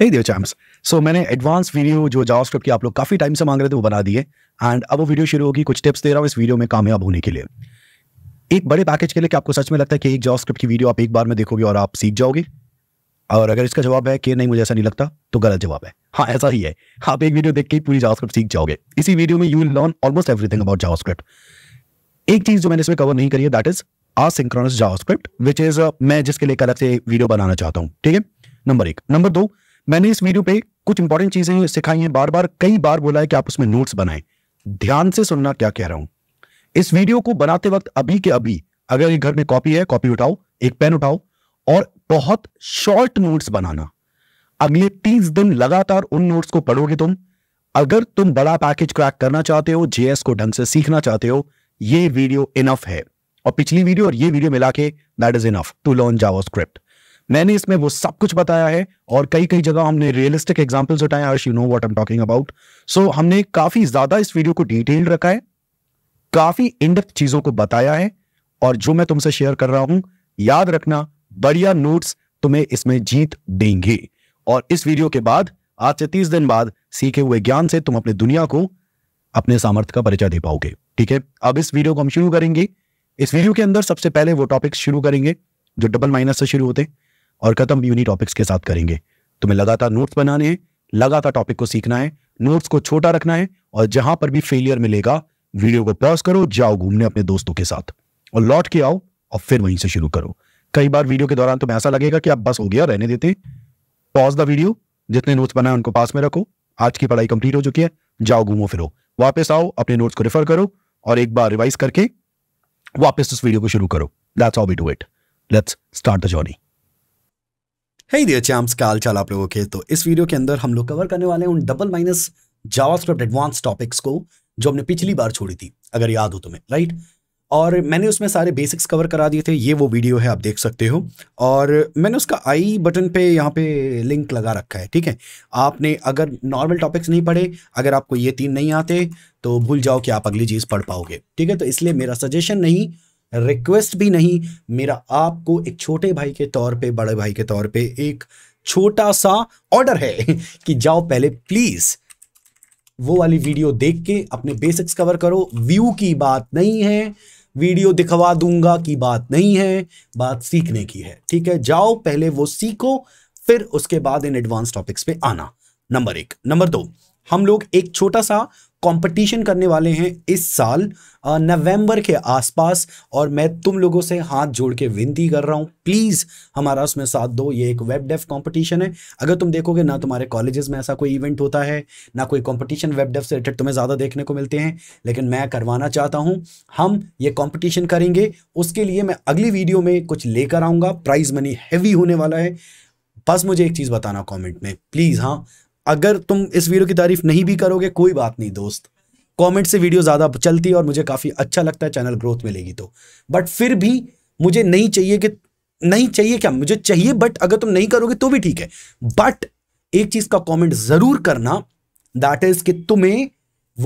hey dev champs so मैंने advance video जो JavaScript की आप लोग काफ़ी टाइम से मांग रहे थे वो बना दिए एंड अब वो वीडियो शुरू होगी कुछ टिप्स दे रहा हूँ इस वीडियो में कामयाब होने के लिए एक बड़े पैकेज के लिए कि आपको सच में लगता है कि एक जावास्क्रिप्ट की वीडियो आप एक बार में देखोगे और आप सीख जाओगे और अगर इसका जवाब है कि नहीं मुझे ऐसा नहीं लगता तो गलत जवाब है हाँ ऐसा ही है आप एक वीडियो देख के पूरी जावास्क्रिप्ट सीख जाओगे इसी वीडियो में you will learn almost everything about JavaScript एक चीज जो मैंने इसमें कवर नहीं करी है that is asynchronous JavaScript which is मैं जिसके लिए अलग से वीडियो बनाना चाहता हूँ ठीक है नंबर एक नंबर दो मैंने इस वीडियो पे कुछ इंपॉर्टेंट चीजें सिखाई हैं बार बार कई बार बोला है कि आप उसमें नोट्स बनाएं ध्यान से सुनना क्या कह रहा हूं इस वीडियो को बनाते वक्त अभी के अभी अगर घर में कॉपी है कॉपी उठाओ एक पेन उठाओ और बहुत शॉर्ट नोट्स बनाना अगले तीस दिन लगातार उन नोट्स को पढ़ोगे तुम अगर तुम बड़ा पैकेज क्रैक करना चाहते हो जेएस को ढंग से सीखना चाहते हो ये वीडियो इनफ है और पिछली वीडियो और ये वीडियो मिला के that is enough to learn JavaScript मैंने इसमें वो सब कुछ बताया है और कई कई जगह हमने रियलिस्टिक एग्जाम्पल्स उठाए Harsh you know what am talking about so हमने काफी ज्यादा इस वीडियो को डिटेल्ड रखा है काफी इनडेप्थ चीजों को बताया है और जो मैं तुमसे शेयर कर रहा हूं याद रखना बढ़िया नोट्स तुम्हें इसमें जीत देंगे और इस वीडियो के बाद आज से तीस दिन बाद सीखे हुए ज्ञान से तुम अपने दुनिया को अपने सामर्थ्य का परिचय दे पाओगे ठीक है अब इस वीडियो को हम शुरू करेंगे इस वीडियो के अंदर सबसे पहले वो टॉपिक्स शुरू करेंगे जो डबल माइनस से शुरू होते हैं और खत्म भी उन्हीं टॉपिक्स के साथ करेंगे तुम्हें लगातार नोट्स बनाने हैं लगातार टॉपिक को सीखना है नोट्स को छोटा रखना है और जहां पर भी फेलियर मिलेगा वीडियो को पॉज करो जाओ घूमने अपने दोस्तों के साथ और लौट के आओ और फिर वहीं से शुरू करो कई बार वीडियो के दौरान तुम्हें ऐसा लगेगा कि आप बस हो गया रहने देते पॉज द वीडियो जितने नोट्स बनाए उनको पास में रखो आज की पढ़ाई कंप्लीट हो चुकी है जाओ घूमो फिरो वापस आओ अपने नोट्स को रेफर करो और एक बार रिवाइज करके वापस उस वीडियो को शुरू करो that's how we do it let's start the journey है hey चैम्स का चाल आप लोगों के तो इस वीडियो के अंदर हम लोग कवर करने वाले हैं उन double minus JavaScript advance topics को जो हमने पिछली बार छोड़ी थी अगर याद हो तुम्हें राइट और मैंने उसमें सारे बेसिक्स कवर करा दिए थे ये वो वीडियो है आप देख सकते हो और मैंने उसका आई बटन पे यहाँ पे लिंक लगा रखा है ठीक है आपने अगर नॉर्मल टॉपिक्स नहीं पढ़े अगर आपको ये तीन नहीं आते तो भूल जाओ कि आप अगली चीज़ पढ़ पाओगे ठीक है तो इसलिए मेरा सजेशन नहीं रिक्वेस्ट भी नहीं मेरा आपको एक छोटे भाई के तौर पे बड़े भाई के तौर पे एक छोटा सा ऑर्डर है कि जाओ पहले प्लीज वो वाली वीडियो देख के अपने बेसिक्स कवर करो व्यू की बात नहीं है वीडियो दिखवा दूंगा की बात नहीं है बात सीखने की है ठीक है जाओ पहले वो सीखो फिर उसके बाद इन एडवांस टॉपिक्स पे आना नंबर एक नंबर दो हम लोग एक छोटा सा कंपटीशन करने वाले हैं इस साल नवंबर के आसपास और मैं तुम लोगों से हाथ जोड़ के विनती कर रहा हूँ प्लीज़ हमारा उसमें साथ दो ये एक वेब डेफ कंपटीशन है अगर तुम देखोगे ना तुम्हारे कॉलेजेस में ऐसा कोई इवेंट होता है ना कोई कंपटीशन वेब डेफ से रिलेटेड तुम्हें ज़्यादा देखने को मिलते हैं लेकिन मैं करवाना चाहता हूँ हम ये कॉम्पिटिशन करेंगे उसके लिए मैं अगली वीडियो में कुछ लेकर आऊँगा प्राइज़ मनी हैवी होने वाला है बस मुझे एक चीज़ बताना कॉमेंट में प्लीज़ हाँ अगर तुम इस वीडियो की तारीफ नहीं भी करोगे कोई बात नहीं दोस्त कमेंट से वीडियो ज़्यादा चलती है और मुझे काफ़ी अच्छा लगता है चैनल ग्रोथ मिलेगी तो बट फिर भी मुझे नहीं चाहिए कि नहीं चाहिए क्या मुझे चाहिए बट अगर तुम नहीं करोगे तो भी ठीक है बट एक चीज़ का कमेंट ज़रूर करना दैट इज़ कि तुम्हें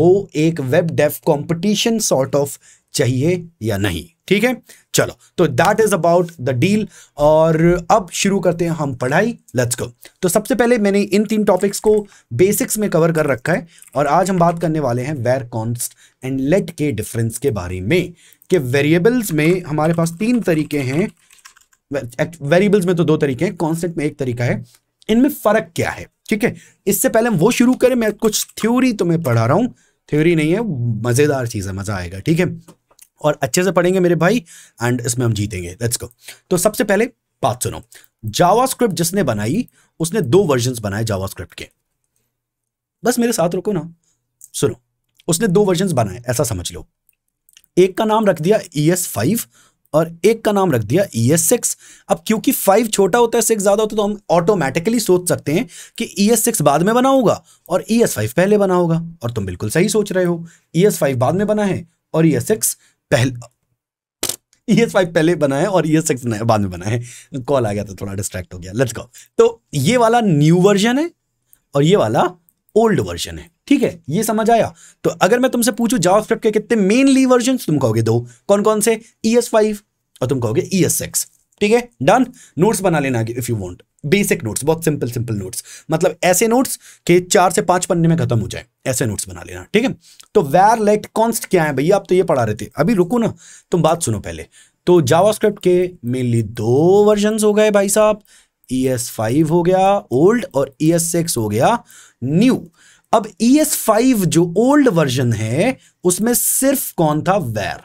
वो एक web dev competition sort of चाहिए या नहीं ठीक है चलो तो that is about the deal और अब शुरू करते हैं हम पढ़ाई लेट्स गो तो सबसे पहले मैंने इन तीन टॉपिक्स को बेसिक्स में कवर कर रखा है और आज हम बात करने वाले हैं वेर कॉन्स्ट एंड लेट के डिफरेंस के बारे में कि वेरिएबल्स में हमारे पास तीन तरीके हैं वेरिएबल्स में तो दो तरीके हैं कॉन्स्टेंट में एक तरीका है इनमें फर्क क्या है ठीक है इससे पहले हम वो शुरू करें मैं कुछ थ्योरी तुम्हें पढ़ा रहा हूँ थ्योरी नहीं है मज़ेदार चीज़ है मज़ा आएगा ठीक है और अच्छे से पढ़ेंगे मेरे भाई एंड इसमें हम जीतेंगे लेट्स गो तो सबसे पहले बात सुनो जावास्क्रिप्ट जिसने बनाई उसने दो वर्जन बनाए जावास्क्रिप्ट के बस मेरे साथ रुको ना सुनो उसने दो वर्जन बनाए ऐसा समझ लो एक का नाम रख दिया ई एस फाइव और एक का नाम रख दिया ई एस सिक्स अब क्योंकि फाइव छोटा होता है सिक्स ज़्यादा होता है तो हम ऑटोमेटिकली सोच सकते हैं कि ई एस सिक्स बाद में बना होगा और ई एस फाइव पहले बना होगा और तुम बिल्कुल सही सोच रहे हो ई एस फाइव बाद में बना है और ई एस सिक्स पहले ES5 पहले बनाए और ES6 एस सिक्स बाद में बनाए कॉल आ गया तो थोड़ा डिस्ट्रैक्ट हो गया लेट्स गो तो ये वाला न्यू वर्जन है और ये वाला ओल्ड वर्जन है ठीक है ये समझ आया तो अगर मैं तुमसे पूछूं जावास्क्रिप्ट के कितने मेनली वर्जन तुम कहोगे दो कौन कौन से ES5 और तुम कहोगे ES6 ठीक है डन नोट्स बना लेना if you want basic notes बहुत सिंपल सिंपल नोट्स मतलब ऐसे नोट्स के चार से पांच पन्ने में खत्म हो जाए ऐसे नोट्स बना लेना ठीक है तो वैर लेट कॉन्स्ट क्या है भैया आप तो ये पढ़ा रहे थे अभी रुको ना तुम बात सुनो पहले तो जावास्क्रिप्ट के मेनली दो वर्जन हो गए भाई साहब ई एस फाइव हो गया ओल्ड और ई एस सिक्स हो गया न्यू अब ई एस फाइव जो ओल्ड वर्जन है उसमें सिर्फ कौन था वैर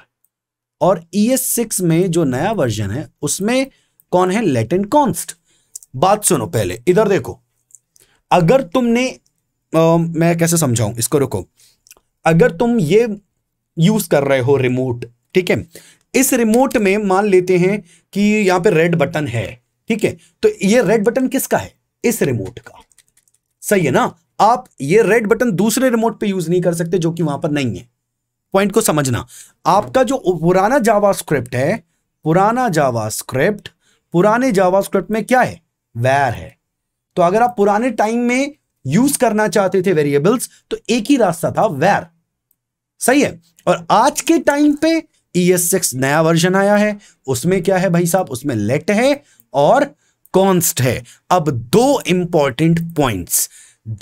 और ई एस सिक्स में जो नया वर्जन है उसमें कौन है लेट एंड कॉन्स्ट बात सुनो पहले इधर देखो अगर तुमने आ, मैं कैसे समझाऊं इसको रुको अगर तुम ये यूज कर रहे हो रिमोट ठीक है इस रिमोट में मान लेते हैं कि यहां पे रेड बटन है ठीक है तो ये रेड बटन किसका है इस रिमोट का सही है ना आप ये रेड बटन दूसरे रिमोट पे यूज नहीं कर सकते जो कि वहां पर नहीं है पॉइंट को समझना आपका जो पुराना जावा स्क्रिप्ट है पुराना जावा स्क्रिप्ट पुराने जावा स्क्रिप्ट में क्या है वैर है तो अगर आप पुराने टाइम में यूज करना चाहते थे वेरिएबल्स तो एक ही रास्ता था वैर सही है और आज के टाइम पे ई e नया वर्जन आया है उसमें क्या है भाई साहब उसमें लेट है और कॉन्स्ट है अब दो इंपॉर्टेंट पॉइंट्स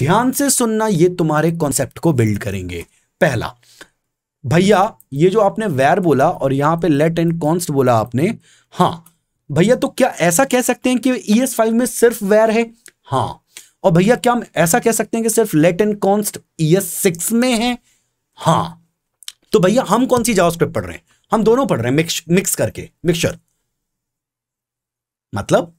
ध्यान से सुनना ये तुम्हारे कॉन्सेप्ट को बिल्ड करेंगे पहला भैया ये जो आपने वैर बोला और यहां पे लेट एंड कॉन्स्ट बोला आपने हाँ भैया तो क्या ऐसा कह सकते हैं कि ई एस फाइव में सिर्फ वेयर है हाँ और भैया क्या हम ऐसा कह सकते हैं कि सिर्फ let and const E S six में है हाँ तो भैया हम कौन सी जावास्क्रिप्ट पढ़ रहे हैं हम दोनों पढ़ रहे हैं मिक्स मिक्स करके मिक्सचर मतलब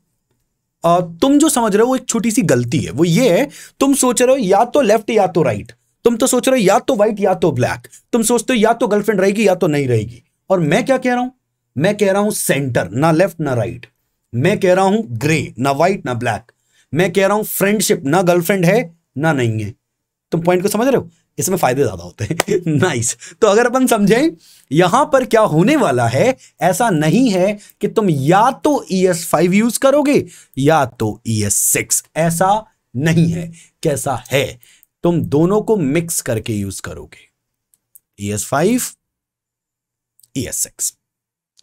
आ, तुम जो समझ रहे हो वो एक छोटी सी गलती है वो ये है तुम सोच रहे हो या तो लेफ्ट या तो राइट तुम तो सोच रहे हो या तो व्हाइट या तो ब्लैक तुम सोचते हो या तो गर्लफ्रेंड रहेगी या तो नहीं रहेगी और मैं क्या कह रहा हूं मैं कह रहा हूं सेंटर ना लेफ्ट ना राइट मैं कह रहा हूं ग्रे ना व्हाइट ना ब्लैक मैं कह रहा हूं फ्रेंडशिप ना गर्लफ्रेंड है ना नहीं है तुम पॉइंट को समझ रहे हो इसमें फायदे ज्यादा होते हैं नाइस तो अगर अपन समझें यहां पर क्या होने वाला है ऐसा नहीं है कि तुम या तो ई एस फाइव यूज करोगे या तो ई एस सिक्स ऐसा नहीं है कैसा है तुम दोनों को मिक्स करके यूज करोगे E S five E S six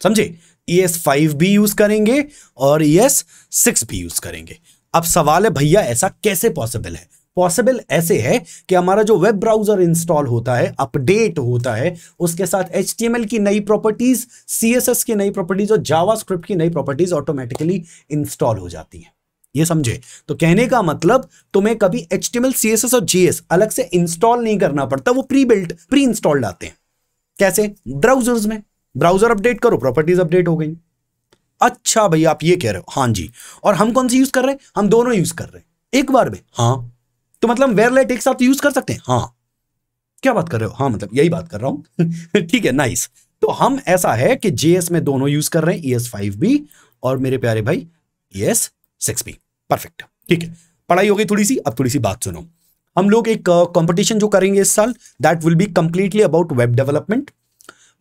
समझे ई एस फाइव भी यूज करेंगे और ई एस सिक्स भी यूज करेंगे अब सवाल है भैया ऐसा कैसे पॉसिबल है पॉसिबल ऐसे है कि हमारा जो वेब ब्राउजर इंस्टॉल होता है अपडेट होता है उसके साथ एच की नई प्रॉपर्टीज सी की नई प्रॉपर्टीज और जावा की नई प्रॉपर्टीज ऑटोमेटिकली इंस्टॉल हो जाती हैं ये समझे तो कहने का मतलब तुम्हें कभी एच टी और जीएस अलग से इंस्टॉल नहीं करना पड़ता वो प्री बिल्ट प्री इंस्टॉल्ड आते हैं कैसे ब्राउजर्स में ब्राउजर अपडेट करो प्रॉपर्टीज अपडेट हो गई अच्छा भाई आप ये कह रहे हो हाँ जी और हम कौन सी यूज कर रहे हैं हम दोनों यूज कर रहे हैं एक बार में हाँ तो मतलब वेयरलेट एक साथ यूज कर सकते हैं हाँ क्या बात कर रहे हो हाँ मतलब यही बात कर रहा हूं ठीक है नाइस तो हम ऐसा है कि जेएस में दोनों यूज कर रहे हैं ई एस फाइव भी और मेरे प्यारे भाई ई एस सिक्स भी परफेक्ट ठीक है पढ़ाई हो गई थोड़ी सी अब थोड़ी सी बात सुनो हम लोग एक कंपटीशन uh, जो करेंगे इस साल that will be completely about web development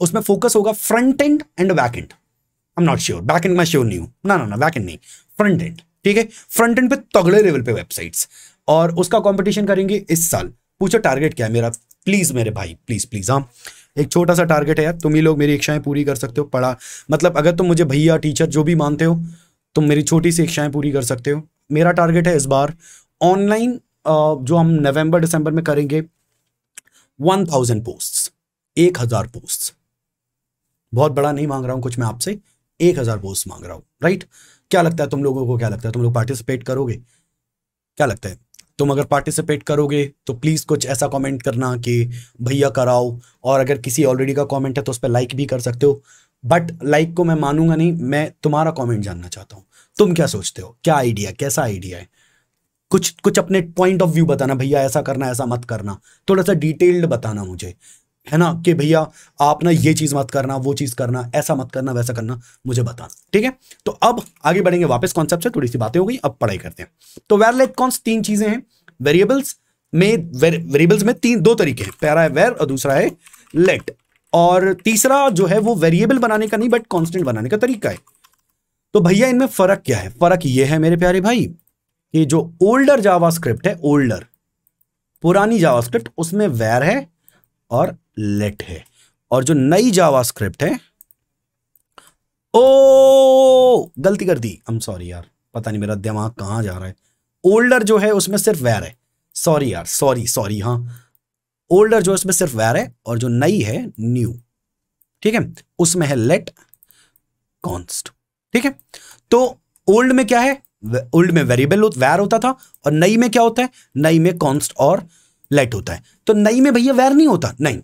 उसमें फोकस होगा front end and back end I am not sure back end मैं श्योर नहीं हूँ ना ना ना बैक एंड नहीं फ्रंट एंड ठीक है फ्रंट एंड पे तगड़े लेवल पे वेबसाइट्स और उसका कंपटीशन करेंगे इस साल पूछो टारगेट क्या है मेरा प्लीज़ मेरे भाई प्लीज़ प्लीज़ हाँ एक छोटा सा टारगेट है यार तुम ही लोग मेरी इच्छाएं पूरी कर सकते हो पढ़ा मतलब अगर तुम मुझे भैया टीचर जो भी मानते हो तुम मेरी छोटी सी इच्छाएं पूरी कर सकते हो मेरा टारगेट है इस बार ऑनलाइन जो हम नवंबर दिसंबर में करेंगे वन थाउजेंड पोस्ट एक हज़ार पोस्ट बहुत बड़ा नहीं मांग रहा हूं कुछ मैं आपसे एक हज़ार पोस्ट मांग रहा हूं राइट क्या लगता है तुम लोगों को क्या लगता है तुम लोग पार्टिसिपेट करोगे क्या लगता है तुम अगर पार्टिसिपेट करोगे तो प्लीज़ कुछ ऐसा कमेंट करना कि भैया कराओ और अगर किसी ऑलरेडी का कमेंट है तो उस पर लाइक भी कर सकते हो बट लाइक को मैं मानूंगा नहीं मैं तुम्हारा कमेंट जानना चाहता हूं तुम क्या सोचते हो क्या आइडिया कैसा आइडिया है कुछ कुछ अपने पॉइंट ऑफ व्यू बताना भैया ऐसा करना ऐसा मत करना थोड़ा सा डिटेल्ड बताना मुझे है ना कि भैया आप ना ये चीज मत करना वो चीज करना ऐसा मत करना वैसा करना मुझे बताना ठीक है तो अब आगे बढ़ेंगे वापस कॉन्सेप्ट से थोड़ी सी बातें हो गई अब पढ़ाई करते हैं तो वेर कौन सी तीन चीजें हैं वेरिएबल्स में वेरिएबल्स में तीन दो तरीके हैं पहला है वेर और दूसरा है लेट और तीसरा जो है वो वेरिएबल बनाने का नहीं बट कॉन्स्टेंट बनाने का तरीका है तो भैया इनमें फर्क क्या है फर्क ये है मेरे प्यारे भाई कि जो ओल्डर जावा है ओल्डर पुरानी जावा उसमें वेर है और लेट है और जो नई जावा स्क्रिप्ट है ओ गलती कर दी आई एम सॉरी यार पता नहीं मेरा दिमाग कहां जा रहा है ओल्डर जो है उसमें सिर्फ वैर है सॉरी यार सॉरी सॉरी हाँ ओल्डर जो उसमें सिर्फ वैर है और जो नई है न्यू ठीक है उसमें है लेट कॉन्स्ट ठीक है तो ओल्ड में क्या है ओल्ड में वेरिएबल वैर होता था और नई में क्या होता है नई में कॉन्स्ट और लेट होता है तो नई में भैया वैर नहीं होता नहीं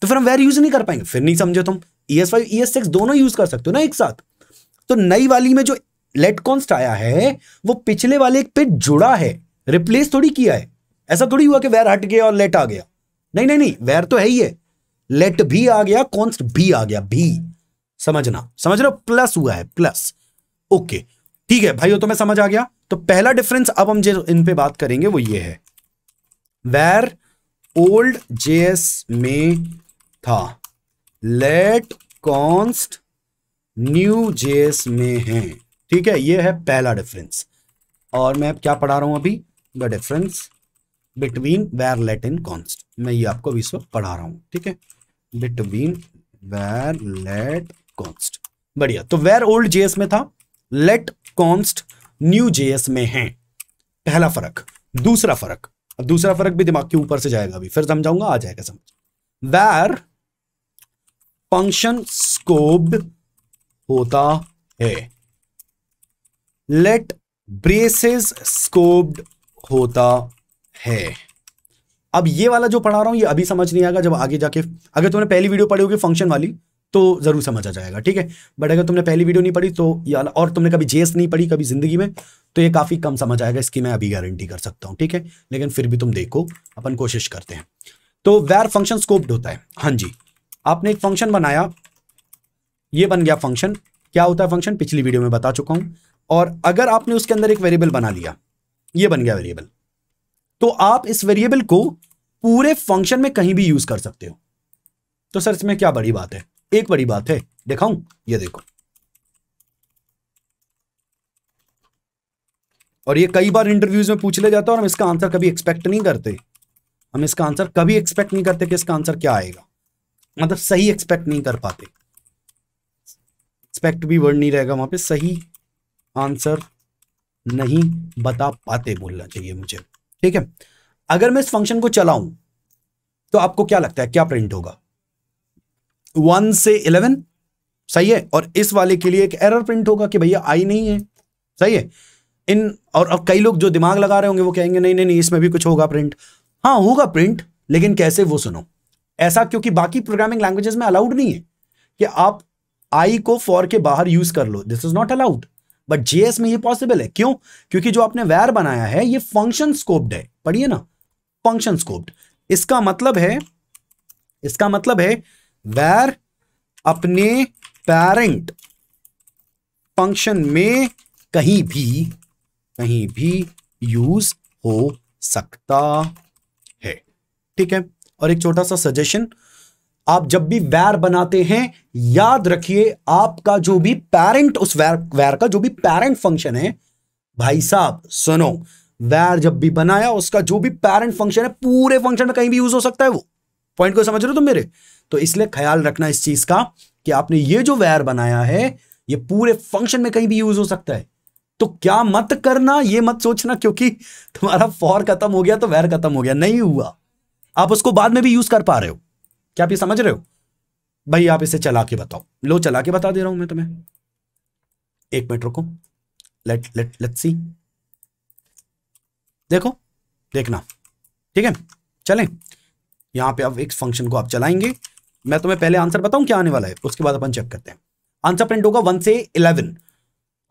तो फिर हम वेर यूज नहीं कर पाएंगे फिर नहीं समझे तुम E S five E S six दोनों यूज कर सकते हो ना एक साथ तो नई वाली में जो लेट कॉन्स्ट आया है वो पिछले वाले पे जुड़ा है रिप्लेस थोड़ी किया है ऐसा थोड़ी हुआ कि वेर हट गया और लेट आ गया नहीं नहीं नहीं वेर तो है ही है लेट भी आ गया कॉन्स्ट भी आ गया भी समझना समझ रहे हो प्लस हुआ है प्लस ओके ठीक है हो तो मैं समझ आ गया तो पहला डिफरेंस अब हम जो इन पे बात करेंगे वो ये है वेर ओल्ड जेएस में था लेट कॉन्स्ट न्यू जेस में है ठीक है ये है पहला डिफरेंस और मैं क्या पढ़ा रहा हूं अभी the difference between var let in const मैं ये आपको विश्व पढ़ा रहा हूं ठीक है बिटवीन वेर लेट कॉन्स्ट बढ़िया तो वेर ओल्ड जेएस में था लेट कॉन्स्ट न्यू जेएस में है पहला फर्क दूसरा फर्क अब दूसरा फर्क भी दिमाग के ऊपर से जाएगा अभी फिर समझाऊंगा आ जाएगा समझ वेर फंक्शन स्कोब होता है लेट ब्रेसेस स्कोप्ड होता है अब ये वाला जो पढ़ा रहा हूं ये अभी समझ नहीं आएगा जब आगे जाके अगर तुमने पहली वीडियो पढ़ी होगी फंक्शन वाली तो जरूर समझ आ जाएगा ठीक है बट अगर तुमने पहली वीडियो नहीं पढ़ी तो या और तुमने कभी जेस नहीं पढ़ी कभी जिंदगी में तो ये काफ़ी कम समझ आएगा इसकी मैं अभी गारंटी कर सकता हूं ठीक है लेकिन फिर भी तुम देखो अपन कोशिश करते हैं तो वेर फंक्शन स्कोप्ड होता है हाँ जी आपने एक फंक्शन बनाया ये बन गया फंक्शन क्या होता है फंक्शन पिछली वीडियो में बता चुका हूं और अगर आपने उसके अंदर एक वेरिएबल बना लिया ये बन गया वेरिएबल तो आप इस वेरिएबल को पूरे फंक्शन में कहीं भी यूज कर सकते हो तो सर इसमें क्या बड़ी बात है एक बड़ी बात है दिखाऊं ये देखो और ये कई बार इंटरव्यूज में पूछ ले जाता है और हम इसका आंसर कभी एक्सपेक्ट नहीं करते हम इसका आंसर कभी एक्सपेक्ट नहीं करते कि इसका आंसर क्या आएगा मतलब सही एक्सपेक्ट नहीं कर पाते एक्सपेक्ट भी वर्ड नहीं रहेगा वहां पे सही आंसर नहीं बता पाते बोलना चाहिए मुझे ठीक है अगर मैं इस फंक्शन को चलाऊं तो आपको क्या लगता है क्या प्रिंट होगा वन से इलेवन सही है और इस वाले के लिए एक एरर प्रिंट होगा कि भैया आई नहीं है सही है इन और अब कई लोग जो दिमाग लगा रहे होंगे वो कहेंगे नहीं नहीं नहीं इसमें भी कुछ होगा प्रिंट हाँ होगा प्रिंट लेकिन कैसे वो सुनो ऐसा क्योंकि बाकी प्रोग्रामिंग लैंग्वेजेस में अलाउड नहीं है कि आप आई को फॉर के बाहर यूज कर लो this is not allowed but JS में ये पॉसिबल है क्यों क्योंकि जो आपने वैर बनाया है ये फंक्शन स्कोप्ड है पढ़िए ना फंक्शन स्कोप्ड इसका मतलब है इसका मतलब है वैर अपने पेरेंट फंक्शन में कहीं भी कहीं भी यूज हो सकता है ठीक है और एक छोटा सा सजेशन आप जब भी वैर बनाते हैं याद रखिए आपका जो भी पेरेंट उस वैर वैर का जो भी पेरेंट फंक्शन है भाई साहब सुनो वैर जब भी बनाया उसका जो भी पेरेंट फंक्शन है पूरे फंक्शन में कहीं भी यूज हो सकता है वो पॉइंट को समझ रहे हो तुम मेरे तो इसलिए ख्याल रखना इस चीज का कि आपने ये जो वैर बनाया है ये पूरे फंक्शन में कहीं भी यूज हो सकता है तो क्या मत करना ये मत सोचना क्योंकि तुम्हारा फॉर खत्म हो गया तो वैर खत्म हो गया नहीं हुआ आप उसको बाद में भी यूज कर पा रहे हो क्या आप ये समझ रहे हो भाई आप इसे चला के बताओ लो चला के बता दे रहा हूं मैं तुम्हें एक मिनट रुको लेट लेट लेट सी देखो देखना ठीक है चलें यहां पे अब एक फंक्शन को आप चलाएंगे मैं तुम्हें पहले आंसर बताऊं क्या आने वाला है उसके बाद अपन चेक करते हैं आंसर प्रिंट होगा वन से इलेवन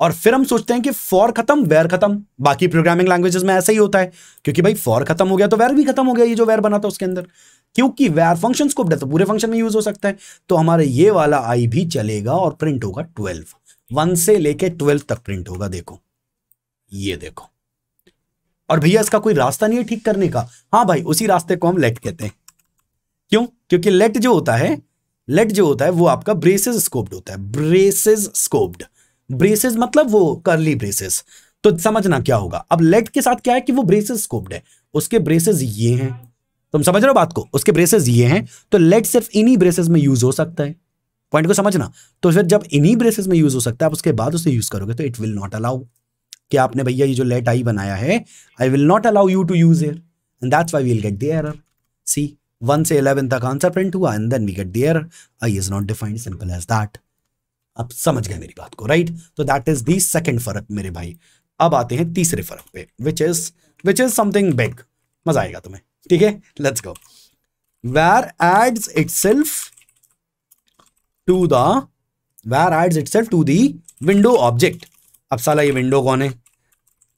और फिर हम सोचते हैं कि फॉर खत्म वेर खत्म बाकी प्रोग्रामिंग लैंग्वेजेस में ऐसा ही होता है क्योंकि भाई फॉर खत्म हो गया तो वेर भी खत्म हो गया ये जो वेर बना था उसके अंदर क्योंकि वेर फंक्शन को तो पूरे फंक्शन में यूज हो सकता है तो हमारे ये वाला आई भी चलेगा और प्रिंट होगा ट्वेल्व वन से लेके ट्वेल्व तक प्रिंट होगा देखो ये देखो और भैया इसका कोई रास्ता नहीं है ठीक करने का हाँ भाई उसी रास्ते को हम लेट कहते हैं क्यों क्योंकि लेट जो होता है लेट जो होता है वो आपका ब्रेसेस स्कोप्ड होता है ब्रेसेस स्कोप्ड ब्रेसेस मतलब वो करली ब्रेसेस तो समझना क्या होगा अब लेग के साथ क्या है कि वो ब्रेसेस स्कोप्ड है उसके ब्रेसेस ये हैं तुम समझ रहे हो बात को उसके ब्रेसेस ये हैं तो लेग सिर्फ इन्हीं ब्रेसेस में यूज हो सकता है पॉइंट को समझना तो फिर जब इन्हीं ब्रेसेस में यूज हो सकता है आप उसके बाद उसे यूज करोगे तो इट विल नॉट अलाउ कि आपने भैया ये जो लेट आई बनाया है I will not allow you to use it and that's why we'll get the error see one से इलेवन तक आंसर प्रिंट हुआ and then we get the error I is not defined simple as that आप समझ गए मेरी बात को right तो दैट इज दी सेकेंड फर्क मेरे भाई अब आते हैं तीसरे फर्क पे which is which is something big मजा आएगा तुम्हें ठीक है let's go var where adds itself to the where itself to the window object अब साला ये विंडो कौन है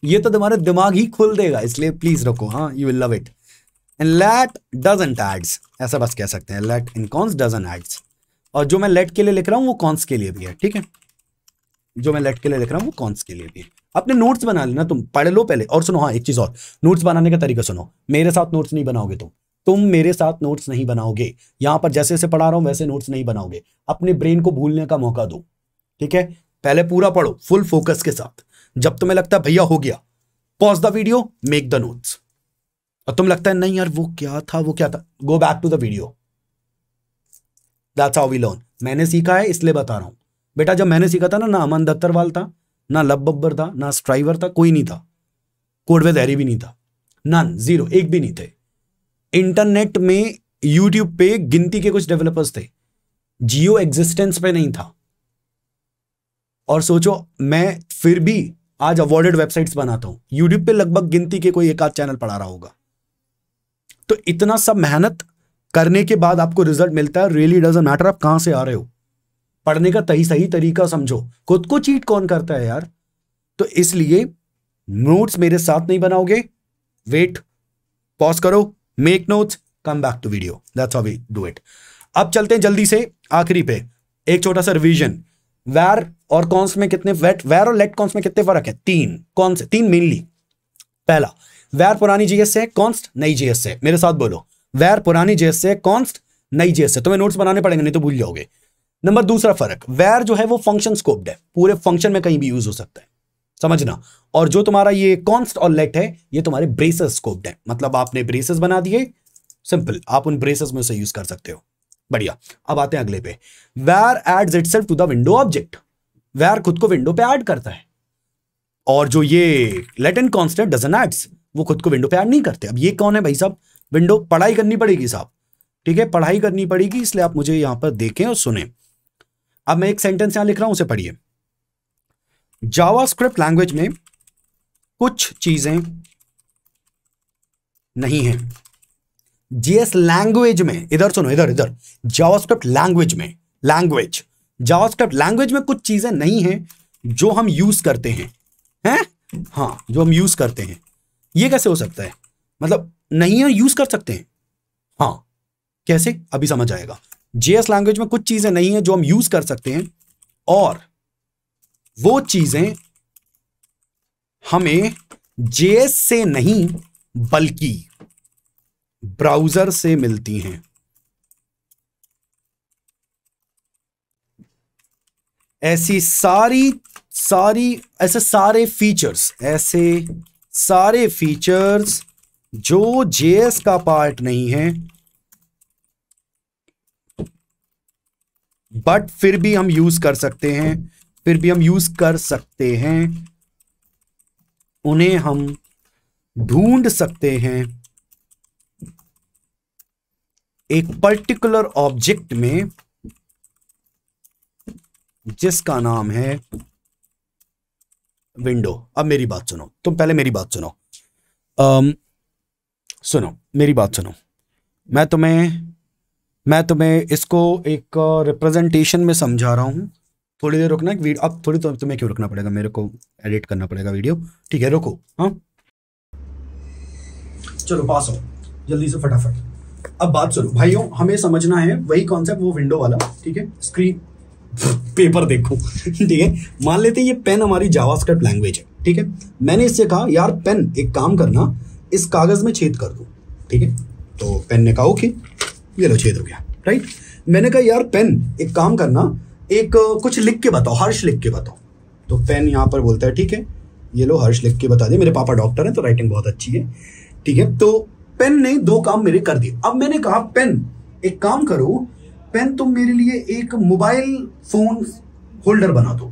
ये तो तुम्हारा दिमाग ही खोल देगा इसलिए प्लीज रखो हाँ you will love it and let doesn't adds ऐसा बस कह सकते हैं लेट इनकॉन्स डजन एड्स और जो मैं लेट के लिए लिख रहा हूँ वो कॉन्स के लिए भी है ठीक है जो मैं लेट के लिए लिख रहा हूँ वो कॉन्स के लिए भी है अपने नोट्स बना लेना तुम पढ़ लो पहले और सुनो हाँ एक चीज़ और नोट्स बनाने का तरीका सुनो मेरे साथ नोट्स नहीं बनाओगे तुम तुम मेरे साथ नोट्स नहीं बनाओगे यहां पर जैसे जैसे पढ़ा रहा हूं वैसे नोट्स नहीं बनाओगे अपने ब्रेन को भूलने का मौका दो ठीक है पहले पूरा पढ़ो फुल फोकस के साथ जब तुम्हें लगता है भैया हो गया pause the video make the notes और तुम लगता है नहीं यार वो क्या था वो क्या था go back to the video that's how we learn मैंने सीखा है इसलिए बता रहा हूँ बेटा जब मैंने सीखा था ना ना अमन दत्तरवाल था ना लब बब्बर था ना स्ट्राइवर था कोई नहीं था कोडवे दहरी भी नहीं था नन जीरो एक भी नहीं थे इंटरनेट में यूट्यूब पे गिनती के कुछ डेवलपर्स थे जियो एग्जिस्टेंस पे नहीं था और सोचो मैं फिर भी आज अवॉर्डेड वेबसाइट्स बनाता हूं यूट्यूब पे लगभग गिनती के कोई एक आध चैनल पढ़ा रहा होगा तो इतना सब मेहनत करने के बाद आपको रिजल्ट मिलता है रियली डज मैटर आप कहां से आ रहे हो पढ़ने का तही सही तरीका समझो खुद को चीट कौन करता है यार तो इसलिए नोट्स मेरे साथ नहीं बनाओगे वेट पॉज करो make notes come back to video that's how we do it अब चलते हैं जल्दी से आखिरी पे एक छोटा सा रिविजन वैर और कॉन्स में कितने वेट वैर और लेट कॉन्स में कितने फर्क है तीन कौन से तीन मेनली पहला वैर पुरानी जीएस से कॉन्स नई जीएस से मेरे साथ बोलो वैर पुरानी जेस से कॉन्स्ट नई जेस से तुम्हें नोट्स बनाने पड़ेंगे नहीं तो भूल जाओगे नंबर दूसरा फर्क वैर जो है वो फंक्शन स्कोप्ड है पूरे फंक्शन में कहीं भी यूज हो सकता है समझना और जो तुम्हारा ये कॉन्स्ट और लेट है ये तुम्हारे ब्रेसेस स्कोप्ड है मतलब आपने ब्रेसेस बना दिए सिंपल आप उन ब्रेसेस में उसे यूज कर सकते हो बढ़िया अब आते हैं अगले पे var add it to the window object var खुद को विंडो पे एड करता है और जो ये let and constant doesn't adds वो खुद को विंडो पे ऐड नहीं करते अब ये कौन है भाई साहब विंडो पढ़ाई करनी पड़ेगी साहब ठीक है पढ़ाई करनी पड़ेगी इसलिए आप मुझे यहां पर देखें और सुने अब मैं एक सेंटेंस यहां लिख रहा हूं उसे पढ़िए जावास्क्रिप्ट लैंग्वेज में कुछ चीजें नहीं है जीएस लैंग्वेज में इधर सुनो इधर इधर जावास्क्रिप्ट लैंग्वेज में लैंग्वेज जावास्क्रिप्ट लैंग्वेज में कुछ चीजें नहीं है जो हम यूज करते हैं हैं हाँ जो हम यूज करते हैं ये कैसे हो सकता है मतलब नहीं है यूज कर सकते हैं हाँ कैसे अभी समझ आएगा जेएस लैंग्वेज में कुछ चीजें नहीं है जो हम यूज कर सकते हैं और वो चीजें हमें जेएस से नहीं बल्कि ब्राउजर से मिलती हैं ऐसी सारी सारी ऐसे सारे फीचर्स ऐसे सारे फीचर्स जो जेएस का पार्ट नहीं है बट फिर भी हम यूज कर सकते हैं फिर भी हम यूज कर सकते हैं उन्हें हम ढूंढ सकते हैं एक पर्टिकुलर ऑब्जेक्ट में जिसका नाम है विंडो अब मेरी बात सुनो तुम पहले मेरी बात सुनो um, सुनो मेरी बात सुनो मैं तुम्हें मैं तुम्हें इसको एक रिप्रेजेंटेशन में समझा रहा हूँ थोड़ी देर रुकना वीडियो अब थोड़ी तो तुम्हें क्यों रुकना पड़ेगा मेरे को एडिट करना पड़ेगा वीडियो ठीक है रुको हाँ चलो पास हो जल्दी से फटाफट अब बात सुनो भाइयों हमें समझना है वही कॉन्सेप्ट वो विंडो वाला ठीक है स्क्रीन पेपर देखो ठीक है मान लेते हैं ये पेन हमारी जावास्क्रिप्ट लैंग्वेज है ठीक है मैंने इससे कहा यार पेन एक काम करना इस कागज़ में छेद कर दूँ ठीक है तो पेन ने कहा ओके ये लो छेद हो गया राइट मैंने कहा यार पेन एक काम करना एक कुछ लिख के बताओ हर्ष लिख के बताओ तो पेन यहाँ पर बोलता है ठीक है ये लो हर्ष लिख के बता दे मेरे पापा डॉक्टर हैं तो राइटिंग बहुत अच्छी है ठीक है तो पेन ने दो काम मेरे कर दिए अब मैंने कहा पेन एक काम करो पेन तुम मेरे लिए एक मोबाइल फोन होल्डर बना दो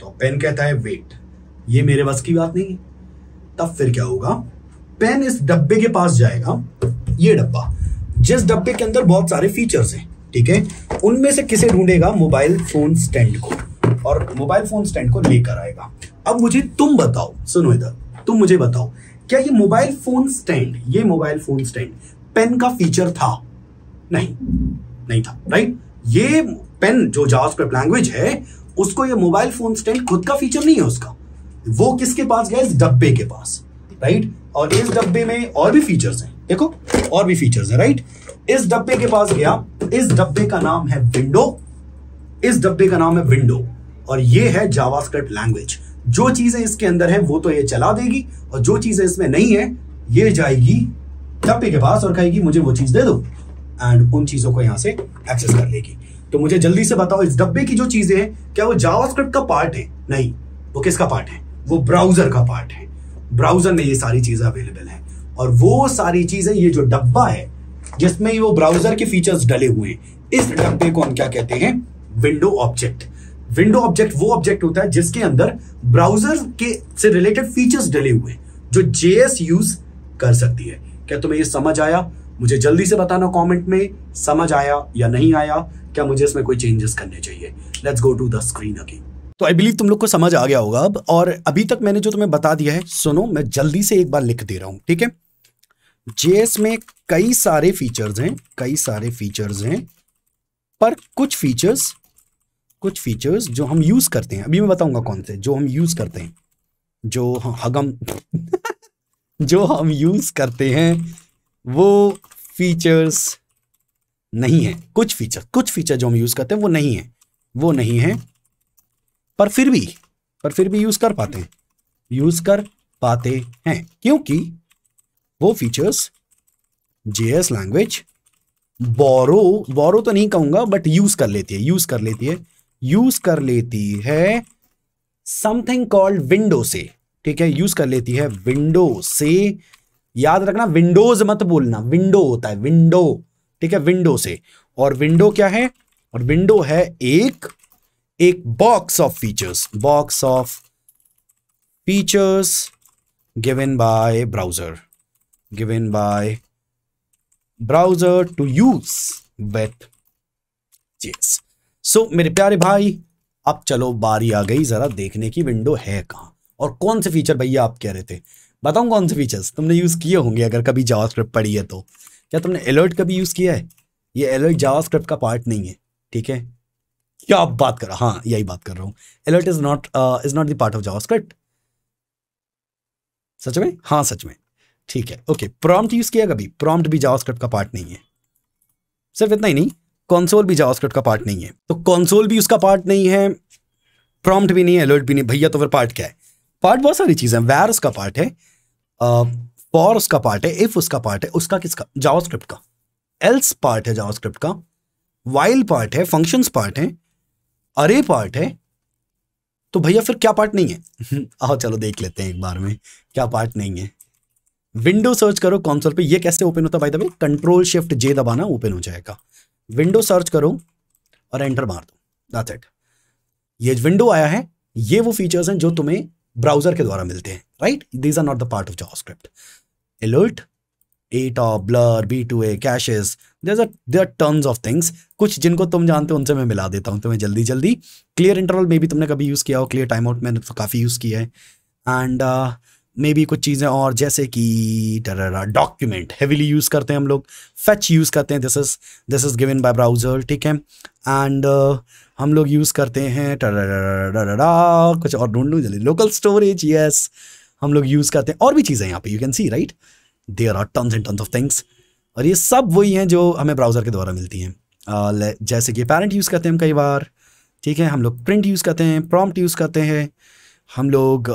तो पेन कहता है वेट ये मेरे बस की बात नहीं है तब फिर क्या होगा पेन इस डब्बे के पास जाएगा ये डब्बा जिस डब्बे के अंदर बहुत सारे फीचर्स हैं ठीक है उनमें से किसे ढूंढेगा मोबाइल फोन स्टैंड को और मोबाइल फोन स्टैंड को लेकर आएगा अब मुझे तुम बताओ सुनो इधर तुम मुझे बताओ क्या ये मोबाइल फोन स्टैंड ये मोबाइल फोन स्टैंड पेन का फीचर था नहीं नहीं था राइट ये पेन जो जावास्क्रिप्ट लैंग्वेज है उसको ये मोबाइल फोन स्टैंड खुद का फीचर नहीं है उसका वो किसके पास गया इस डब्बे के पास राइट और इस डब्बे में और भी फीचर्स हैं देखो और भी फीचर्स हैं राइट इस डब्बे के पास गया इस डब्बे का नाम है विंडो इस डब्बे का नाम है विंडो और ये है जावास्क्रिप्ट लैंग्वेज जो चीजें इसके अंदर है वो तो ये चला देगी और जो चीजें इसमें नहीं है ये जाएगी डब्बे के पास और कहेगी मुझे वो चीज दे दो एंड उन चीजों को यहां से एक्सेस कर लेगी तो मुझे जल्दी से बताओ इस डब्बे की जो चीजें हैं क्या वो जावास्क्रिप्ट का पार्ट है नहीं वो किसका पार्ट है वो ब्राउजर का पार्ट है ब्राउजर में ये सारी चीजें अवेलेबल हैं और वो सारी चीजें ये जो डब्बा है जिसमें वो ब्राउजर के फीचर्स डले हुए इस डब्बे को हम क्या कहते हैं विंडो ऑब्जेक्ट विंडो ऑब्जेक्ट वो ऑब्जेक्ट होता है जिसके अंदर ब्राउजर के से रिलेटेड फीचर्स डले हुए जो जेएस यूज कर सकती है क्या तुम्हें ये समझ आया मुझे जल्दी से बताना कमेंट में समझ आया या नहीं आया क्या मुझे इसमें कोई चेंजेस करने चाहिए let's go to the screen again तो आई बिलीव तुम लोग को समझ आ गया होगा अब और अभी तक मैंने जो तुम्हें बता दिया है सुनो मैं जल्दी से एक बार लिख दे रहा हूं ठीक है जेएस में कई सारे फीचर्स हैं कई सारे फीचर्स हैं पर कुछ फीचर्स कुछ फीचर्स जो हम यूज करते हैं अभी मैं बताऊंगा कौन से जो हम यूज करते हैं जो हगम जो हम यूज करते हैं वो फीचर्स नहीं है कुछ फीचर कुछ फीचर जो हम यूज करते हैं वो नहीं है वो नहीं है पर फिर भी पर फिर भी यूज कर पाते हैं यूज कर पाते हैं क्योंकि वो features JS language borrow borrow तो नहीं कहूंगा बट यूज कर लेती है यूज कर लेती है यूज कर लेती है समथिंग कॉल्ड विंडो से ठीक है यूज कर लेती है विंडो से याद रखना विंडोज मत बोलना विंडो होता है विंडो ठीक है विंडो से और विंडो क्या है और विंडो है एक एक box of features box of features given by browser given by browser to use with चीज सो मेरे प्यारे भाई अब चलो बारी आ गई जरा देखने की विंडो है कहाँ और कौन से फीचर भैया आप कह रहे थे बताऊँ कौन से फीचर्स तुमने यूज़ किए होंगे अगर कभी जावास्क्रिप्ट पढ़ी है तो क्या तुमने अलर्ट कभी यूज़ किया है ये अलर्ट जावास्क्रिप्ट का पार्ट नहीं है ठीक है क्या आप बात कर हाँ यही बात कर रहा हूं alert is not is not the part of JavaScript सच में हाँ सच में ठीक है ओके प्रॉम्प्ट यूज किया कभी प्रॉम्प्ट भी जावास्क्रिप्ट का पार्ट नहीं है सिर्फ इतना ही नहीं कंसोल भी जावास्क्रिप्ट का पार्ट नहीं है तो कंसोल भी उसका पार्ट नहीं है प्रॉम्प्ट भी नहीं है अलर्ट भी नहीं भैया तो फिर पार्ट क्या है पार्ट बहुत सारी चीज़ें वैर उसका पार्ट है फॉर uh, उसका पार्ट है इफ उसका पार्ट है उसका किसका जावास्क्रिप्ट का एल्स पार्ट है जावास्क्रिप्ट का वाइल पार्ट है फंक्शंस पार्ट है अरे पार्ट है तो भैया फिर क्या पार्ट नहीं है हम्म। आओ चलो देख लेते हैं एक बार में क्या पार्ट नहीं है विंडो सर्च करो कॉन्सोल पे ये कैसे ओपन होता है भाई कंट्रोल शिफ्ट जे दबाना ओपन हो जाएगा विंडो सर्च करो और एंटर मार दो दैट्स इट ये विंडो आया है ये वो फीचर्स हैं जो तुम्हें ब्राउजर के द्वारा मिलते हैं right these are not the part of JavaScript a top blur b to a caches there are there terms of things कुछ जिनको तुम जानते हो उनसे मैं मिला देता हूँ तुम्हें जल्दी जल्दी क्लियर इंटरवल में भी तुमने कभी यूज़ किया हो क्लियर टाइम आउट मैंने तो काफ़ी यूज़ किया है एंड मे बी कुछ चीज़ें और जैसे कि डॉक्यूमेंट हैवीली यूज़ करते हैं हम लोग फैच यूज़ करते हैं this is this is given by browser ठीक है एंड uh, हम लोग यूज़ करते हैं कुछ और ढूंढ लूँ जल्दी लोकल स्टोरेज यस हम लोग यूज़ करते हैं और भी चीज़ें यहाँ पे you can see right there are terms and terms of things और ये सब वही हैं जो हमें ब्राउज़र के द्वारा मिलती हैं जैसे कि पैरेंट यूज़ करते हैं हम कई बार ठीक है हम लोग प्रिंट यूज़ करते हैं प्रॉम्प्ट यूज़ करते हैं हम लोग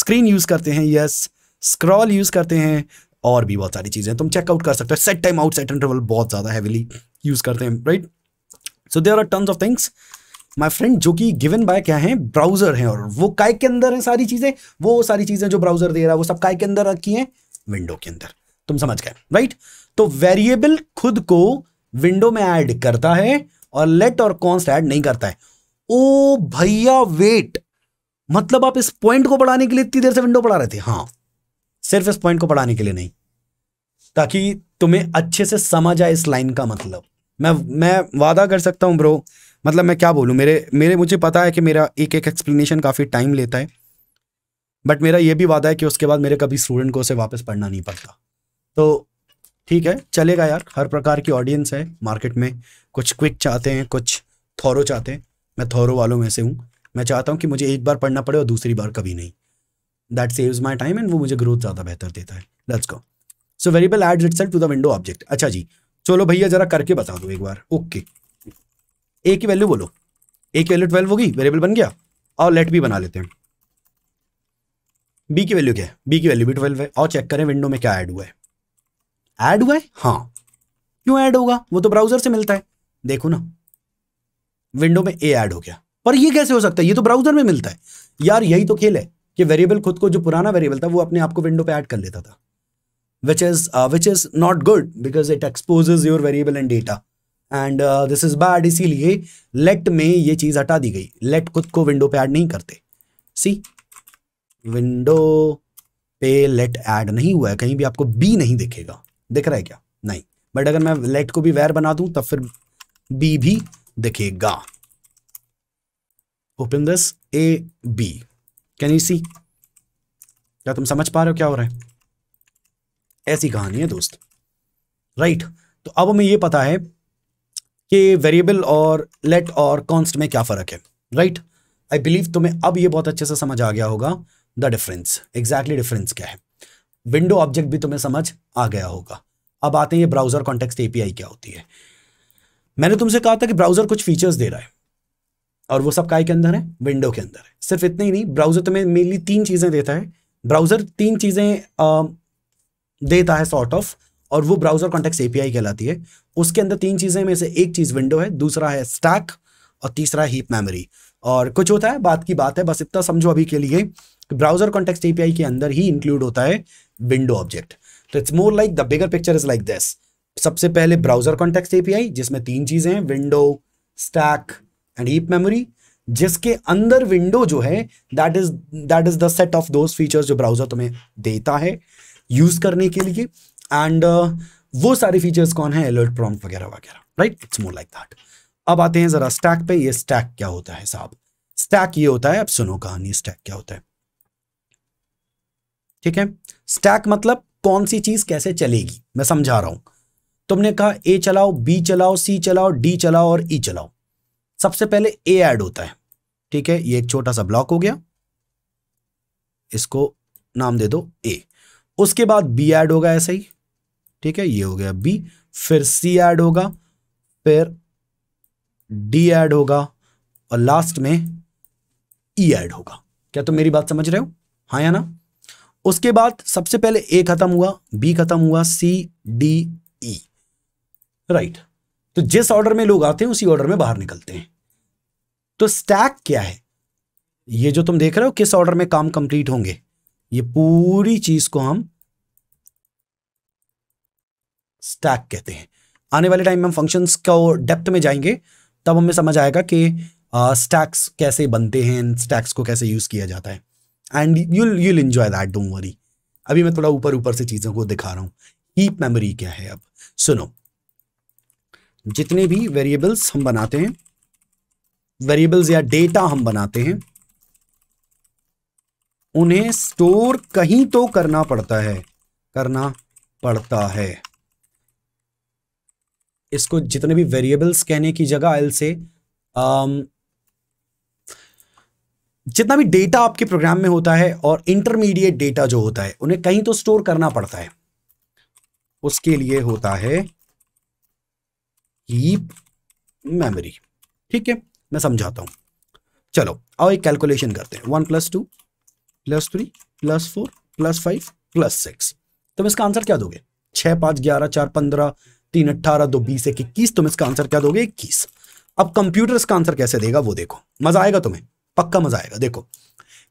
स्क्रीन यूज़ करते हैं यस स्क्रॉल यूज़ करते हैं और भी बहुत सारी चीज़ें तुम चेकआउट कर सकते हो set time out set interval बहुत ज़्यादा हैविली यूज़ करते हैं right so there are terms of things my friend जो कि गिवन बाय क्या है ब्राउजर है और वो काय के अंदर है सारी चीज़ें वो सारी चीज़ें जो ब्राउजर दे रहा है वो सब काय के अंदर रखी है विंडो के अंदर तुम समझ गए राइट तो वेरिएबल खुद को विंडो में ऐड करता है और लेट और कॉन्स ऐड नहीं करता है ओ भैया वेट मतलब आप इस पॉइंट को बढ़ाने के लिए इतनी देर से विंडो बढ़ा रहे थे हाँ सिर्फ इस पॉइंट को बढ़ाने के लिए नहीं ताकि तुम्हें अच्छे से समझ आए इस लाइन का मतलब मैं मैं वादा कर सकता हूँ ब्रो मतलब मैं क्या बोलूँ मेरे मेरे मुझे पता है कि मेरा एक एक एक्सप्लेनेशन काफ़ी टाइम लेता है बट मेरा ये भी वादा है कि उसके बाद मेरे कभी स्टूडेंट को उसे वापस पढ़ना नहीं पड़ता तो ठीक है चलेगा यार हर प्रकार की ऑडियंस है मार्केट में कुछ क्विक चाहते हैं कुछ थौरो चाहते हैं मैं थौरो वालों में से हूँ मैं चाहता हूँ कि मुझे एक बार पढ़ना पड़े और दूसरी बार कभी नहीं that saves my time and वो मुझे ग्रोथ ज़्यादा बेहतर देता है let's go so variable add it to the window object अच्छा जी चलो भैया जरा करके बता दो एक बार ओके ए की वैल्यू बोलो ए की वैल्यू ट्वेल्व होगी वेरिएबल बन गया और लेट भी बना लेते हैं बी की वैल्यू क्या है बी की वैल्यू भी ट्वेल्व है और चेक करें विंडो में क्या ऐड हुआ है ऐड हुआ है हाँ क्यों ऐड होगा वो तो ब्राउजर से मिलता है देखो ना विंडो में ए ऐड हो गया पर ये कैसे हो सकता है ये तो ब्राउजर में मिलता है यार यही तो खेल है कि वेरिएबल खुद को जो पुराना वेरिएबल था वो अपने आप को विंडो पे ऐड कर लेता था which is which is not good because it expose your variable and data and this is bad इसीलिए लेट में ये चीज हटा दी गई लेट खुद को विंडो पे ऐड नहीं करते सी विंडो पे लेट ऐड नहीं हुआ है कहीं भी आपको बी नहीं दिखेगा दिख रहा है क्या नहीं बट अगर मैं लेट को भी वेर बना दूं तब फिर बी भी दिखेगा open this A B can you see क्या तुम समझ पा रहे हो क्या हो रहा है ऐसी कहानी है दोस्त राइट right. तो अब हमें यह पता है कि वेरिएबल और लेट और कॉन्स्ट में क्या फर्क है राइट आई बिलीव तुम्हें अब यह बहुत अच्छे से समझ आ गया होगा द डिफरेंस एग्जैक्टली डिफरेंस क्या है विंडो ऑब्जेक्ट भी तुम्हें समझ आ गया होगा अब आते हैं ये ब्राउजर कॉन्टेक्स्ट एपीआई क्या होती है मैंने तुमसे कहा था कि ब्राउजर कुछ फीचर्स दे रहा है और वो सब काय के अंदर है विंडो के अंदर है सिर्फ इतने ही नहीं ब्राउजर तुम्हें मेनली तीन चीज़ें देता है ब्राउजर तीन चीज़ें देता है सॉर्ट ऑफ और वो ब्राउजर कॉन्टेक्स्ट एपीआई कहलाती है उसके अंदर तीन चीज़ें में से एक चीज़ विंडो है दूसरा है स्टैक और तीसरा है हीप मेमोरी और कुछ होता है बात की बात है बस इतना समझो अभी के लिए तो ब्राउजर कॉन्टेक्स्ट एपीआई के अंदर ही इंक्लूड होता है विंडो ऑब्जेक्ट तो it's more like the bigger picture is like this सबसे पहले ब्राउजर कॉन्टेक्स्ट एपीआई जिसमें तीन चीजें हैं window stack and heap memory जिसके अंदर विंडो जो है that is that is the set of those features जो ब्राउजर तुम्हें देता है यूज करने के लिए एंड uh, वो सारे फीचर्स कौन है अलर्ट प्रॉम्प्ट वगैरह वगैरह right it's more like that अब आते हैं जरा स्टैक पे ये स्टैक क्या होता है साहब स्टैक ये होता है अब सुनो कहानी स्टैक क्या होता है ठीक है स्टैक मतलब कौन सी चीज कैसे चलेगी मैं समझा रहा हूं तुमने कहा ए चलाओ बी चलाओ सी चलाओ डी चलाओ और ई e चलाओ सबसे पहले ए ऐड होता है ठीक है ये एक छोटा सा ब्लॉक हो गया इसको नाम दे दो ए उसके बाद बी ऐड होगा ऐसे ही ठीक है ये हो गया बी फिर सी ऐड होगा फिर डी ऐड होगा और लास्ट में ई e ऐड होगा क्या तुम तो मेरी बात समझ रहे हो हाँ या ना उसके बाद सबसे पहले ए खत्म हुआ बी खत्म हुआ सी डी ई राइट तो जिस ऑर्डर में लोग आते हैं उसी ऑर्डर में बाहर निकलते हैं तो स्टैक क्या है ये जो तुम देख रहे हो किस ऑर्डर में काम कंप्लीट होंगे ये पूरी चीज को हम स्टैक कहते हैं आने वाले टाइम में हम फंक्शंस को डेप्थ में जाएंगे तब हमें समझ आएगा कि स्टैक्स कैसे बनते हैं स्टैक्स को कैसे यूज किया जाता है and you'll you'll enjoy that don't worry अभी मैं थोड़ा ऊपर ऊपर से चीज़ों को दिखा रहा हूँ हीप मेमोरी क्या है अब सुनो जितने भी वेरिएबल्स हम बनाते हैं वेरिएबल्स या डेटा हम बनाते हैं उन्हें स्टोर कहीं तो करना पड़ता है करना पड़ता है इसको जितने भी वेरिएबल्स कहने की जगह आई से जितना भी डेटा आपके प्रोग्राम में होता है और इंटरमीडिएट डेटा जो होता है उन्हें कहीं तो स्टोर करना पड़ता है उसके लिए होता है हीप मेमोरी ठीक है मैं समझाता हूं चलो आओ एक कैलकुलेशन करते हैं one plus two plus three plus four plus five plus six तुम इसका आंसर क्या दोगे छह पांच ग्यारह चार पंद्रह तीन अट्ठारह दो बीस एक इक्कीस तुम इसका आंसर क्या दोगे इक्कीस अब कंप्यूटर इसका आंसर कैसे देगा वो देखो मजा आएगा तुम्हें पक्का मजा आएगा देखो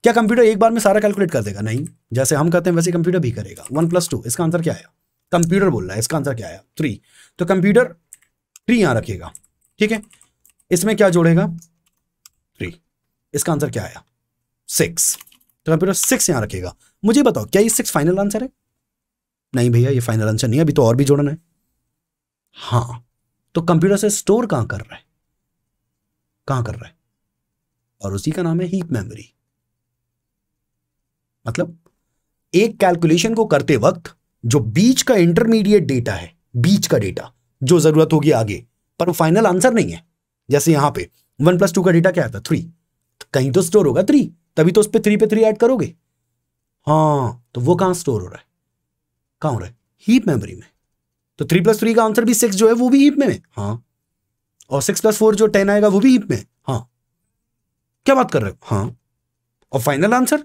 क्या कंप्यूटर एक बार में सारा कैलकुलेट कर देगा नहीं जैसे हम करते हैं वैसे कंप्यूटर भी करेगा वन प्लस टू इसका आंसर क्या आया कंप्यूटर बोल रहा है इसका आंसर क्या आया थ्री तो कंप्यूटर थ्री यहां रखेगा ठीक है इसमें क्या जोड़ेगा थ्री इसका आंसर क्या आया सिक्स तो कंप्यूटर सिक्स यहां रखेगा मुझे बताओ क्या ये सिक्स फाइनल आंसर है नहीं भैया ये फाइनल आंसर नहीं अभी तो और भी जोड़ना है हाँ तो कंप्यूटर से स्टोर कहां कर रहा है कहां कर रहा है और उसी का नाम है हीप मेमोरी मतलब एक कैलकुलेशन को करते वक्त जो बीच का इंटरमीडिएट डेटा है बीच का डेटा जो जरूरत होगी आगे पर वो फाइनल आंसर नहीं है जैसे यहां पे वन प्लस टू का डेटा क्या आता थ्री तो कहीं तो स्टोर होगा थ्री तभी तो उस पर थ्री पे थ्री ऐड करोगे हाँ तो वो कहां स्टोर हो रहा है कहां हो रहा है हीप मेमोरी में तो थ्री प्लस थ्री का आंसर भी सिक्स जो है वो भी हीप में हाँ और सिक्स प्लस फोर जो टेन आएगा वो भी हीप में हाँ क्या बात कर रहे हो हाँ और फाइनल आंसर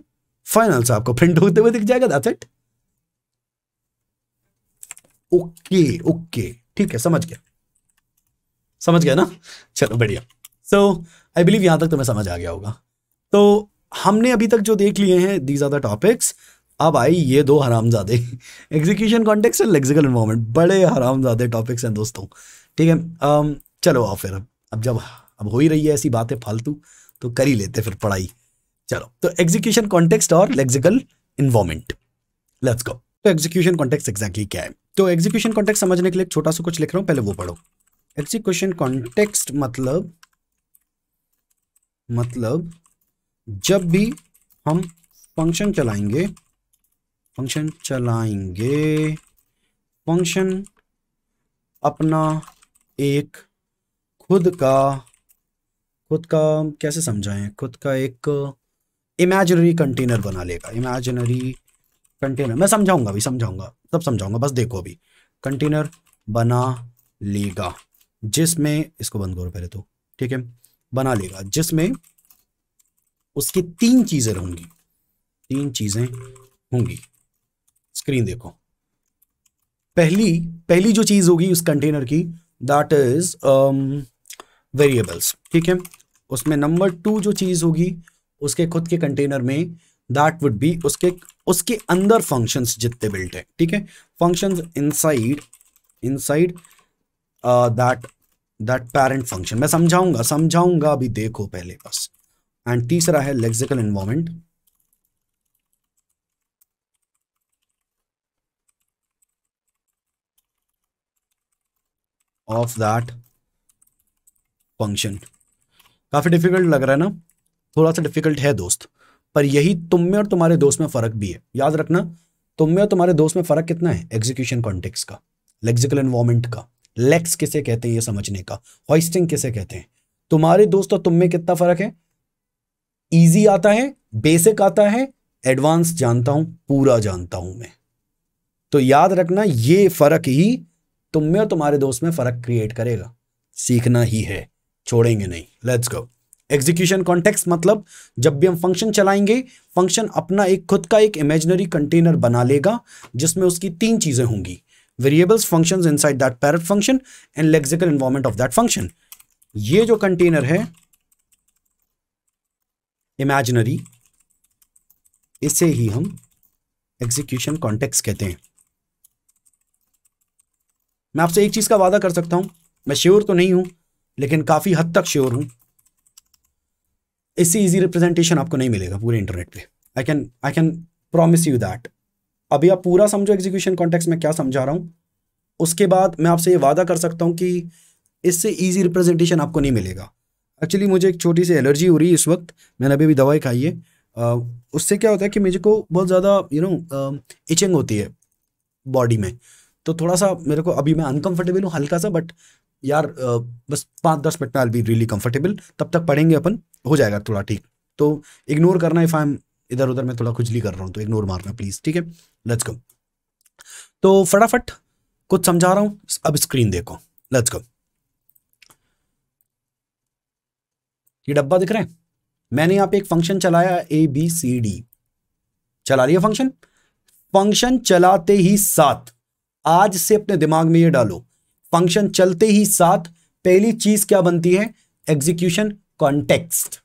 फाइनल आंसर आपको प्रिंट होते हुए दिख जाएगा दैट्स इट ओके ओके ठीक है समझ गया समझ गया ना चलो बढ़िया सो आई बिलीव यहां तक तुम्हें समझ आ गया होगा तो हमने अभी तक जो देख लिए हैं दीज आर द टॉपिक्स अब आई ये दो हरामजादे execution context and lexical environment बड़े हरामजादे टॉपिक्स हैं दोस्तों ठीक है um, चलो आओ फिर अब जब अब हो ही रही है ऐसी बातें फालतू तो कर ही लेते फिर पढ़ाई चलो तो एग्जीक्यूशन कॉन्टेक्स्ट और लेक्सिकल इन्वॉर्मेंट लेट्स गो तो एग्जीक्यूशन कॉन्टेक्स्ट एग्जैक्टली क्या है तो एग्जीक्यूशन कॉन्टेक्स्ट समझने के लिए छोटा सा कुछ लिख रहा हूँ पहले वो पढ़ो एग्जीक्यूशन कॉन्टेक्स्ट मतलब मतलब जब भी हम फंक्शन चलाएंगे फंक्शन चलाएंगे फंक्शन अपना एक खुद का खुद का कैसे समझाएं खुद का एक इमेजनरी कंटेनर बना लेगा इमेजनरी कंटेनर मैं समझाऊंगा अभी समझाऊंगा सब समझाऊंगा बस देखो अभी कंटेनर बना लेगा जिसमें इसको बंद करो पहले तो ठीक है बना लेगा जिसमें उसकी तीन चीज़ें होंगी तीन चीज़ें होंगी स्क्रीन देखो पहली पहली जो चीज़ होगी उस कंटेनर की दैट इज वेरिएबल्स ठीक है उसमें नंबर टू जो चीज़ होगी उसके खुद के कंटेनर में दैट वुड बी उसके उसके अंदर फंक्शंस जितने बिल्ट है ठीक है functions inside inside that that parent function मैं समझाऊंगा समझाऊंगा अभी देखो पहले बस एंड तीसरा है lexical involvement of that function काफ़ी डिफिकल्ट लग रहा है ना थोड़ा सा डिफिकल्ट है दोस्त पर यही तुम में और तुम्हारे दोस्त में फ़र्क भी है याद रखना तुम में और तुम्हारे दोस्त में फ़र्क कितना है एग्जीक्यूशन कॉन्टेक्स का लेक्सिकल इन्वायरमेंट का लेक्स किसे कहते हैं ये समझने का हॉइस्टिंग किसे कहते हैं तुम्हारे दोस्त और तुम में कितना फ़र्क है ईजी आता है बेसिक आता है एडवांस जानता हूं पूरा जानता हूं मैं तो याद रखना ये फ़र्क ही तुम में और तुम्हारे दोस्त में फ़र्क क्रिएट करेगा सीखना ही है छोड़ेंगे नहीं लेट्स गो एग्जीक्यूशन कॉन्टेक्स्ट मतलब जब भी हम फंक्शन चलाएंगे फंक्शन अपना एक खुद का एक इमेजनरी कंटेनर बना लेगा जिसमें उसकी तीन चीज़ें होंगी variables inside that parent function and lexical environment of that function ये जो कंटेनर है इमेजनरी इसे ही हम एग्जीक्यूशन कॉन्टेक्स कहते हैं मैं आपसे एक चीज़ का वादा कर सकता हूं मैं श्योर तो नहीं हूं लेकिन काफ़ी हद तक श्योर हूँ इससे इजी रिप्रेजेंटेशन आपको नहीं मिलेगा पूरे इंटरनेट पे I can I can promise you that अभी आप पूरा समझो एग्जीक्यूशन कॉन्टेक्स में क्या समझा रहा हूँ उसके बाद मैं आपसे ये वादा कर सकता हूँ कि इससे इजी रिप्रेजेंटेशन आपको नहीं मिलेगा एक्चुअली मुझे एक छोटी सी एलर्जी हो रही है इस वक्त मैंने अभी भी दवाई खाई है उससे क्या होता है कि मुझे को बहुत ज़्यादा यू नो इचिंग होती है बॉडी में तो थोड़ा सा मेरे को अभी मैं अनकंफर्टेबल हूँ हल्का सा बट यार बस पाँच दस मिनट में आई बी रियली कंफर्टेबल तब तक पढ़ेंगे अपन हो जाएगा थोड़ा ठीक तो इग्नोर करना इफ़ आई एम इधर उधर मैं थोड़ा खुजली कर रहा हूँ तो इग्नोर मारना प्लीज़ ठीक है लेट्स गो तो फटाफट कुछ समझा रहा हूँ अब स्क्रीन देखो लेट्स गो ये डब्बा दिख रहे हैं मैंने यहाँ पे एक फंक्शन चलाया ए बी सी डी चला लिया फंक्शन फंक्शन चलाते ही साथ आज से अपने दिमाग में ये डालो फंक्शन चलते ही साथ पहली चीज क्या बनती है एग्जीक्यूशन कॉन्टेक्स्ट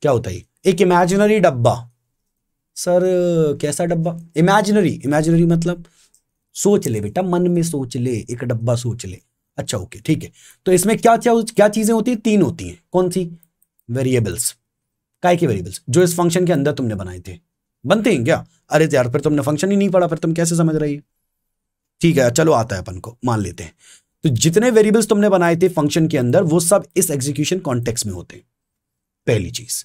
क्या होता है एक इमेजिनरी डब्बा सर कैसा डब्बा इमेजिनरी इमेजिनरी मतलब सोच ले बेटा मन में सोच ले एक डब्बा सोच ले अच्छा ओके ठीक है तो इसमें क्या क्या क्या चीज़ें होती है तीन होती हैं कौन सी वेरिएबल्स काय के वेरिएबल्स जो इस फंक्शन के अंदर तुमने बनाए थे बनते हैं क्या अरे यार फिर तुमने फंक्शन ही नहीं पढ़ा फिर तुम कैसे समझ रही है ठीक है चलो आता है अपन को मान लेते हैं तो जितने वेरिएबल्स तुमने बनाए थे फंक्शन के अंदर वो सब इस एग्जीक्यूशन कॉन्टेक्स में होते हैं पहली चीज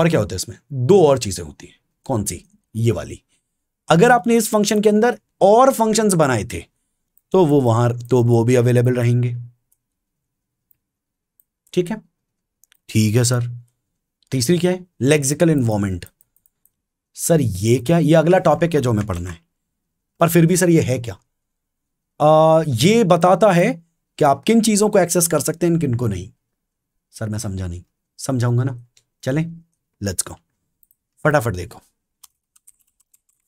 और क्या होता है इसमें दो और चीजें होती हैं कौन सी ये वाली अगर आपने इस फंक्शन के अंदर और फंक्शन बनाए थे तो वो वहां तो वो भी अवेलेबल रहेंगे ठीक है ठीक है सर तीसरी क्या है लेक्सिकल इन्वॉर्मेंट सर ये क्या ये अगला टॉपिक है जो हमें पढ़ना है पर फिर भी सर ये है क्या आ, ये बताता है कि आप किन चीज़ों को एक्सेस कर सकते हैं किन को नहीं सर मैं समझा नहीं समझाऊंगा ना चलें लेट्स गो फटाफट देखो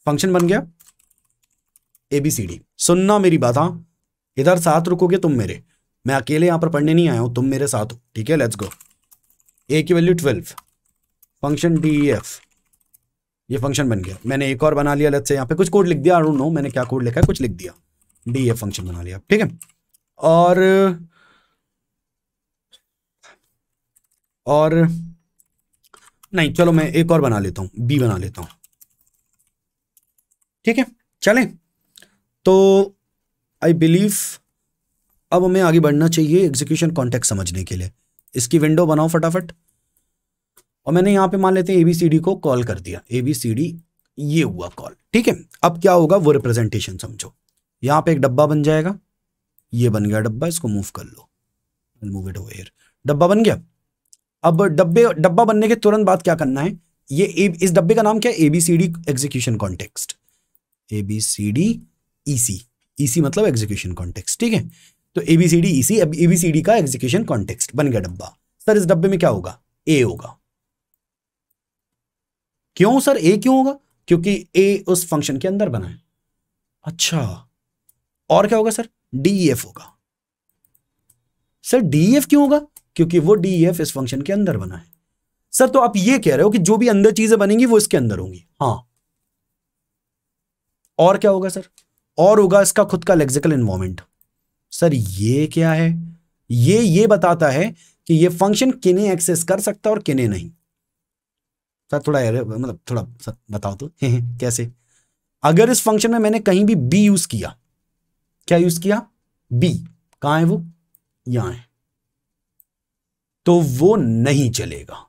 फंक्शन बन गया ए बी सी डी सुनना मेरी बात हाँ इधर साथ रुकोगे तुम मेरे मैं अकेले यहां पर पढ़ने नहीं आया हूं तुम मेरे साथ हो ठीक है लेट्स गो ए की value twelve function D F ये फंक्शन बन गया मैंने एक और बना लिया लेट्स से यहां पे कुछ कोड लिख दिया आई डोंट नो मैंने क्या कोड लिखा है कुछ लिख दिया डी ए फंक्शन बना लिया ठीक है और और नहीं चलो मैं एक और बना लेता हूं बी बना लेता हूं ठीक है चलें तो आई बिलीव अब हमें आगे बढ़ना चाहिए एग्जीक्यूशन कॉन्टेक्ट समझने के लिए इसकी विंडो बनाओ फटाफट और मैंने यहां पे मान लेते हैं ए बी सी डी को कॉल कर दिया ए बी सी डी ये हुआ कॉल ठीक है अब क्या होगा वो रिप्रेजेंटेशन समझो यहां पे एक डब्बा बन जाएगा ये बन गया डब्बा इसको मूव कर लो मूव इट ओवर डब्बा बन गया अब डब्बे डब्बा बनने के तुरंत बाद क्या करना है ये ए, इस डब्बे का नाम क्या है ABCD execution context ABCD EC EC मतलब एग्जीक्यूशन कॉन्टेक्स्ट ठीक है तो एबीसीडी ईसी एबीसीडी का एग्जीक्यूशन कॉन्टेक्स्ट बन गया डब्बा सर इस डब्बे में क्या होगा ए होगा क्यों सर ए क्यों होगा क्योंकि ए उस फंक्शन के अंदर बना है अच्छा और क्या होगा सर डीईएफ e होगा सर डीईएफ e क्यों होगा क्योंकि वो डीईएफ e इस फंक्शन के अंदर बना है सर तो आप ये कह रहे हो कि जो भी अंदर चीजें बनेंगी वो इसके अंदर होंगी हाँ और क्या होगा सर और होगा इसका खुद का लेक्सिकल इन्वॉर्मेंट सर ये क्या है ये ये बताता है कि ये फंक्शन किन्हें एक्सेस कर सकता है और किन्हीं नहीं सर थोड़ा मतलब थोड़ा सर बताओ तो कैसे अगर इस फंक्शन में मैंने कहीं भी बी यूज किया क्या यूज किया बी कहा है वो यहां है तो वो नहीं चलेगा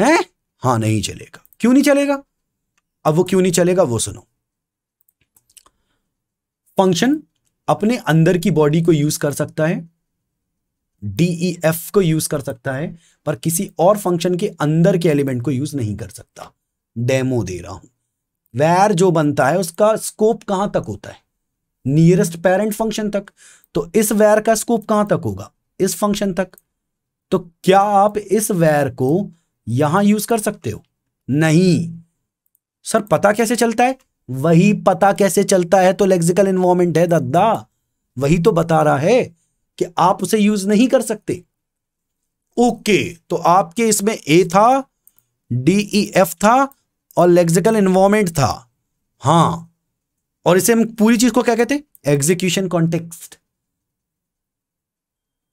है हां नहीं चलेगा क्यों नहीं चलेगा अब वो क्यों नहीं चलेगा वो सुनो फंक्शन अपने अंदर की बॉडी को यूज कर सकता है डीईएफ e को यूज कर सकता है पर किसी और फंक्शन के अंदर के एलिमेंट को यूज नहीं कर सकता डेमो दे रहा हूं वैर जो बनता है उसका स्कोप कहां तक होता है नियरेस्ट पेरेंट फंक्शन तक तो इस वैर का स्कोप कहां तक होगा इस फंक्शन तक तो क्या आप इस वैर को यहां यूज कर सकते हो नहीं सर पता कैसे चलता है वही पता कैसे चलता है तो लेक्सिकल इन्वॉर्मेंट है दद्दा वही तो बता रहा है कि आप उसे यूज नहीं कर सकते ओके तो आपके इसमें ए था डीई एफ e था और लेक्सिकल इन्वॉर्मेंट था हाँ और इसे हम पूरी चीज को क्या कहते हैं एग्जीक्यूशन कॉन्टेक्स्ट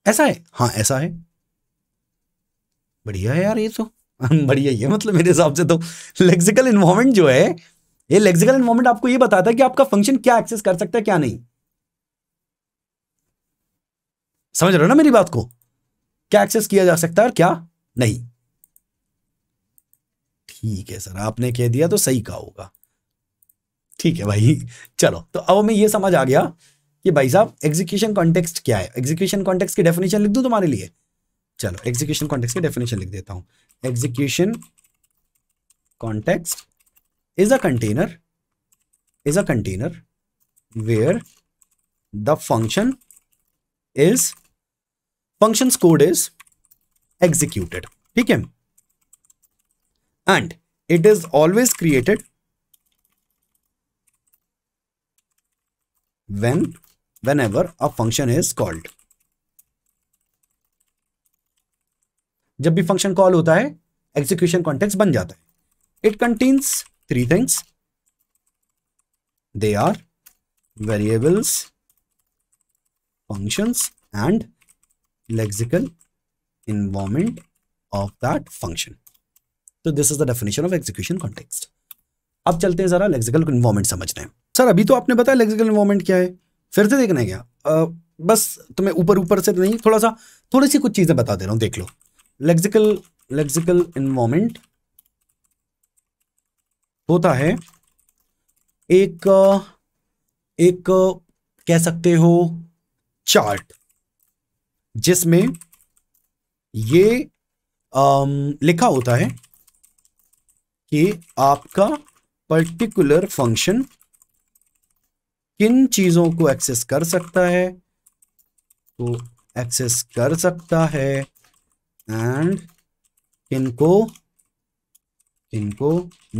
ऐसा है हाँ ऐसा है बढ़िया है यार ये तो बढ़िया ही है मतलब मेरे हिसाब से तो लेक्सिकल इन्वॉल्वमेंट जो है ये लेक्सिकल इन्वॉल्वमेंट आपको ये बताता है कि आपका फंक्शन क्या एक्सेस कर सकता है क्या नहीं समझ रहे हो ना मेरी बात को क्या एक्सेस किया जा सकता है और क्या नहीं ठीक है सर आपने कह दिया तो सही कहा होगा ठीक है भाई चलो तो अब हमें ये समझ आ गया कि भाई साहब एग्जीक्यूशन कॉन्टेक्स्ट क्या है एग्जीक्यूशन कॉन्टेक्स्ट की डेफिनेशन लिख दू तुम्हारे लिए चलो एग्जीक्यूशन कॉन्टेक्स्ट की डेफिनेशन लिख देता हूं execution context is a container is a container where the function is function code is executed ठीक है and it is always created when whenever a function is called जब भी फंक्शन कॉल होता है एग्जीक्यूशन कॉन्टेक्स बन जाता है it contains three things they are variables function and lexical environment of that function तो this is the definition of execution context अब चलते हैं जरा लेक्सिकल इन्वॉर्मेंट समझते हैं सर अभी तो आपने बताया लेक्सिकल इन्वॉल्वमेंट क्या है फिर से देखना है क्या आ, बस तुम्हें ऊपर ऊपर से नहीं थोड़ा सा थोड़ी सी कुछ चीज़ें बता दे रहा हूँ देख लो लेक्सिकल लेक्सिकल इन्वॉल्वमेंट होता है एक एक कह सकते हो चार्ट जिसमें ये आम, लिखा होता है कि आपका पर्टिकुलर फंक्शन किन चीजों को एक्सेस कर सकता है तो एक्सेस कर सकता है एंड किनको किनको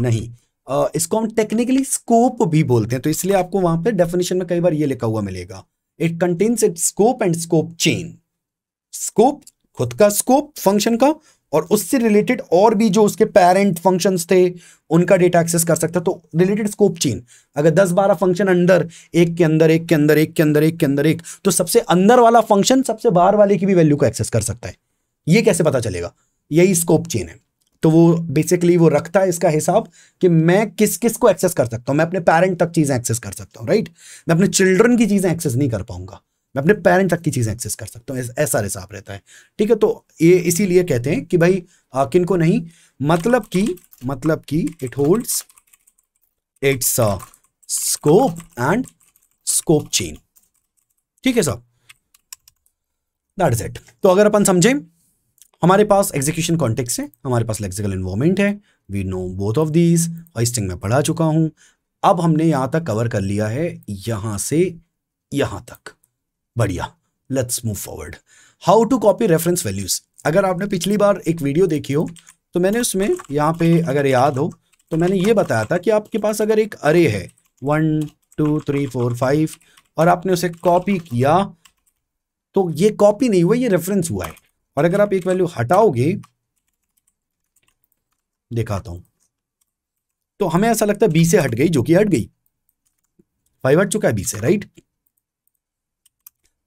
नहीं आ, इसको हम टेक्निकली स्कोप भी बोलते हैं तो इसलिए आपको वहां पे डेफिनेशन में कई बार ये लिखा हुआ मिलेगा it contains it scope and scope chain scope खुद का स्कोप फंक्शन का और उससे रिलेटेड और भी जो उसके पेरेंट फंक्शंस थे उनका डेटा एक्सेस कर सकता तो रिलेटेड स्कोप चेन अगर 10 12 फंक्शन अंदर एक के अंदर एक के अंदर एक के अंदर एक के अंदर एक तो सबसे अंदर वाला फंक्शन सबसे बाहर वाले की भी वैल्यू को एक्सेस कर सकता है ये कैसे पता चलेगा यही स्कोप चेन है तो वो बेसिकली वो रखता है इसका हिसाब कि मैं किस किस को एक्सेस कर सकता हूँ मैं अपने पेरेंट तक चीज़ें एक्सेस कर सकता हूँ राइट मैं अपने चिल्ड्रन की चीज़ें एक्सेस नहीं कर पाऊंगा मैं अपने पेरेंट तक की चीज़ें एक्सेस कर सकता हूँ ऐसा हिसाब रहता है ठीक है तो ये इसीलिए कहते हैं कि भाई किन को नहीं मतलब कि मतलब कि it holds its scope and scope chain ठीक है साहब दैट इज इट तो अगर अपन समझें हमारे पास एग्जीक्यूशन कॉन्टेक्स्ट है हमारे पास लेक्सिकल इन्वॉर्मेंट है we know both of these hoisting में पढ़ा चुका हूं अब हमने यहां तक कवर कर लिया है यहां से यहां तक बढ़िया let's move forward how to copy reference values अगर आपने पिछली बार एक वीडियो देखी हो तो मैंने उसमें यहाँ पे अगर याद हो तो मैंने ये बताया था कि आपके पास अगर एक अरे है one two three four five और आपने उसे कॉपी किया तो ये कॉपी नहीं हुआ ये रेफरेंस हुआ है और अगर आप एक वैल्यू हटाओगे दिखाता हूं तो हमें ऐसा लगता है बी से हट गई जो कि हट गई फाइव हट चुका है बी से राइट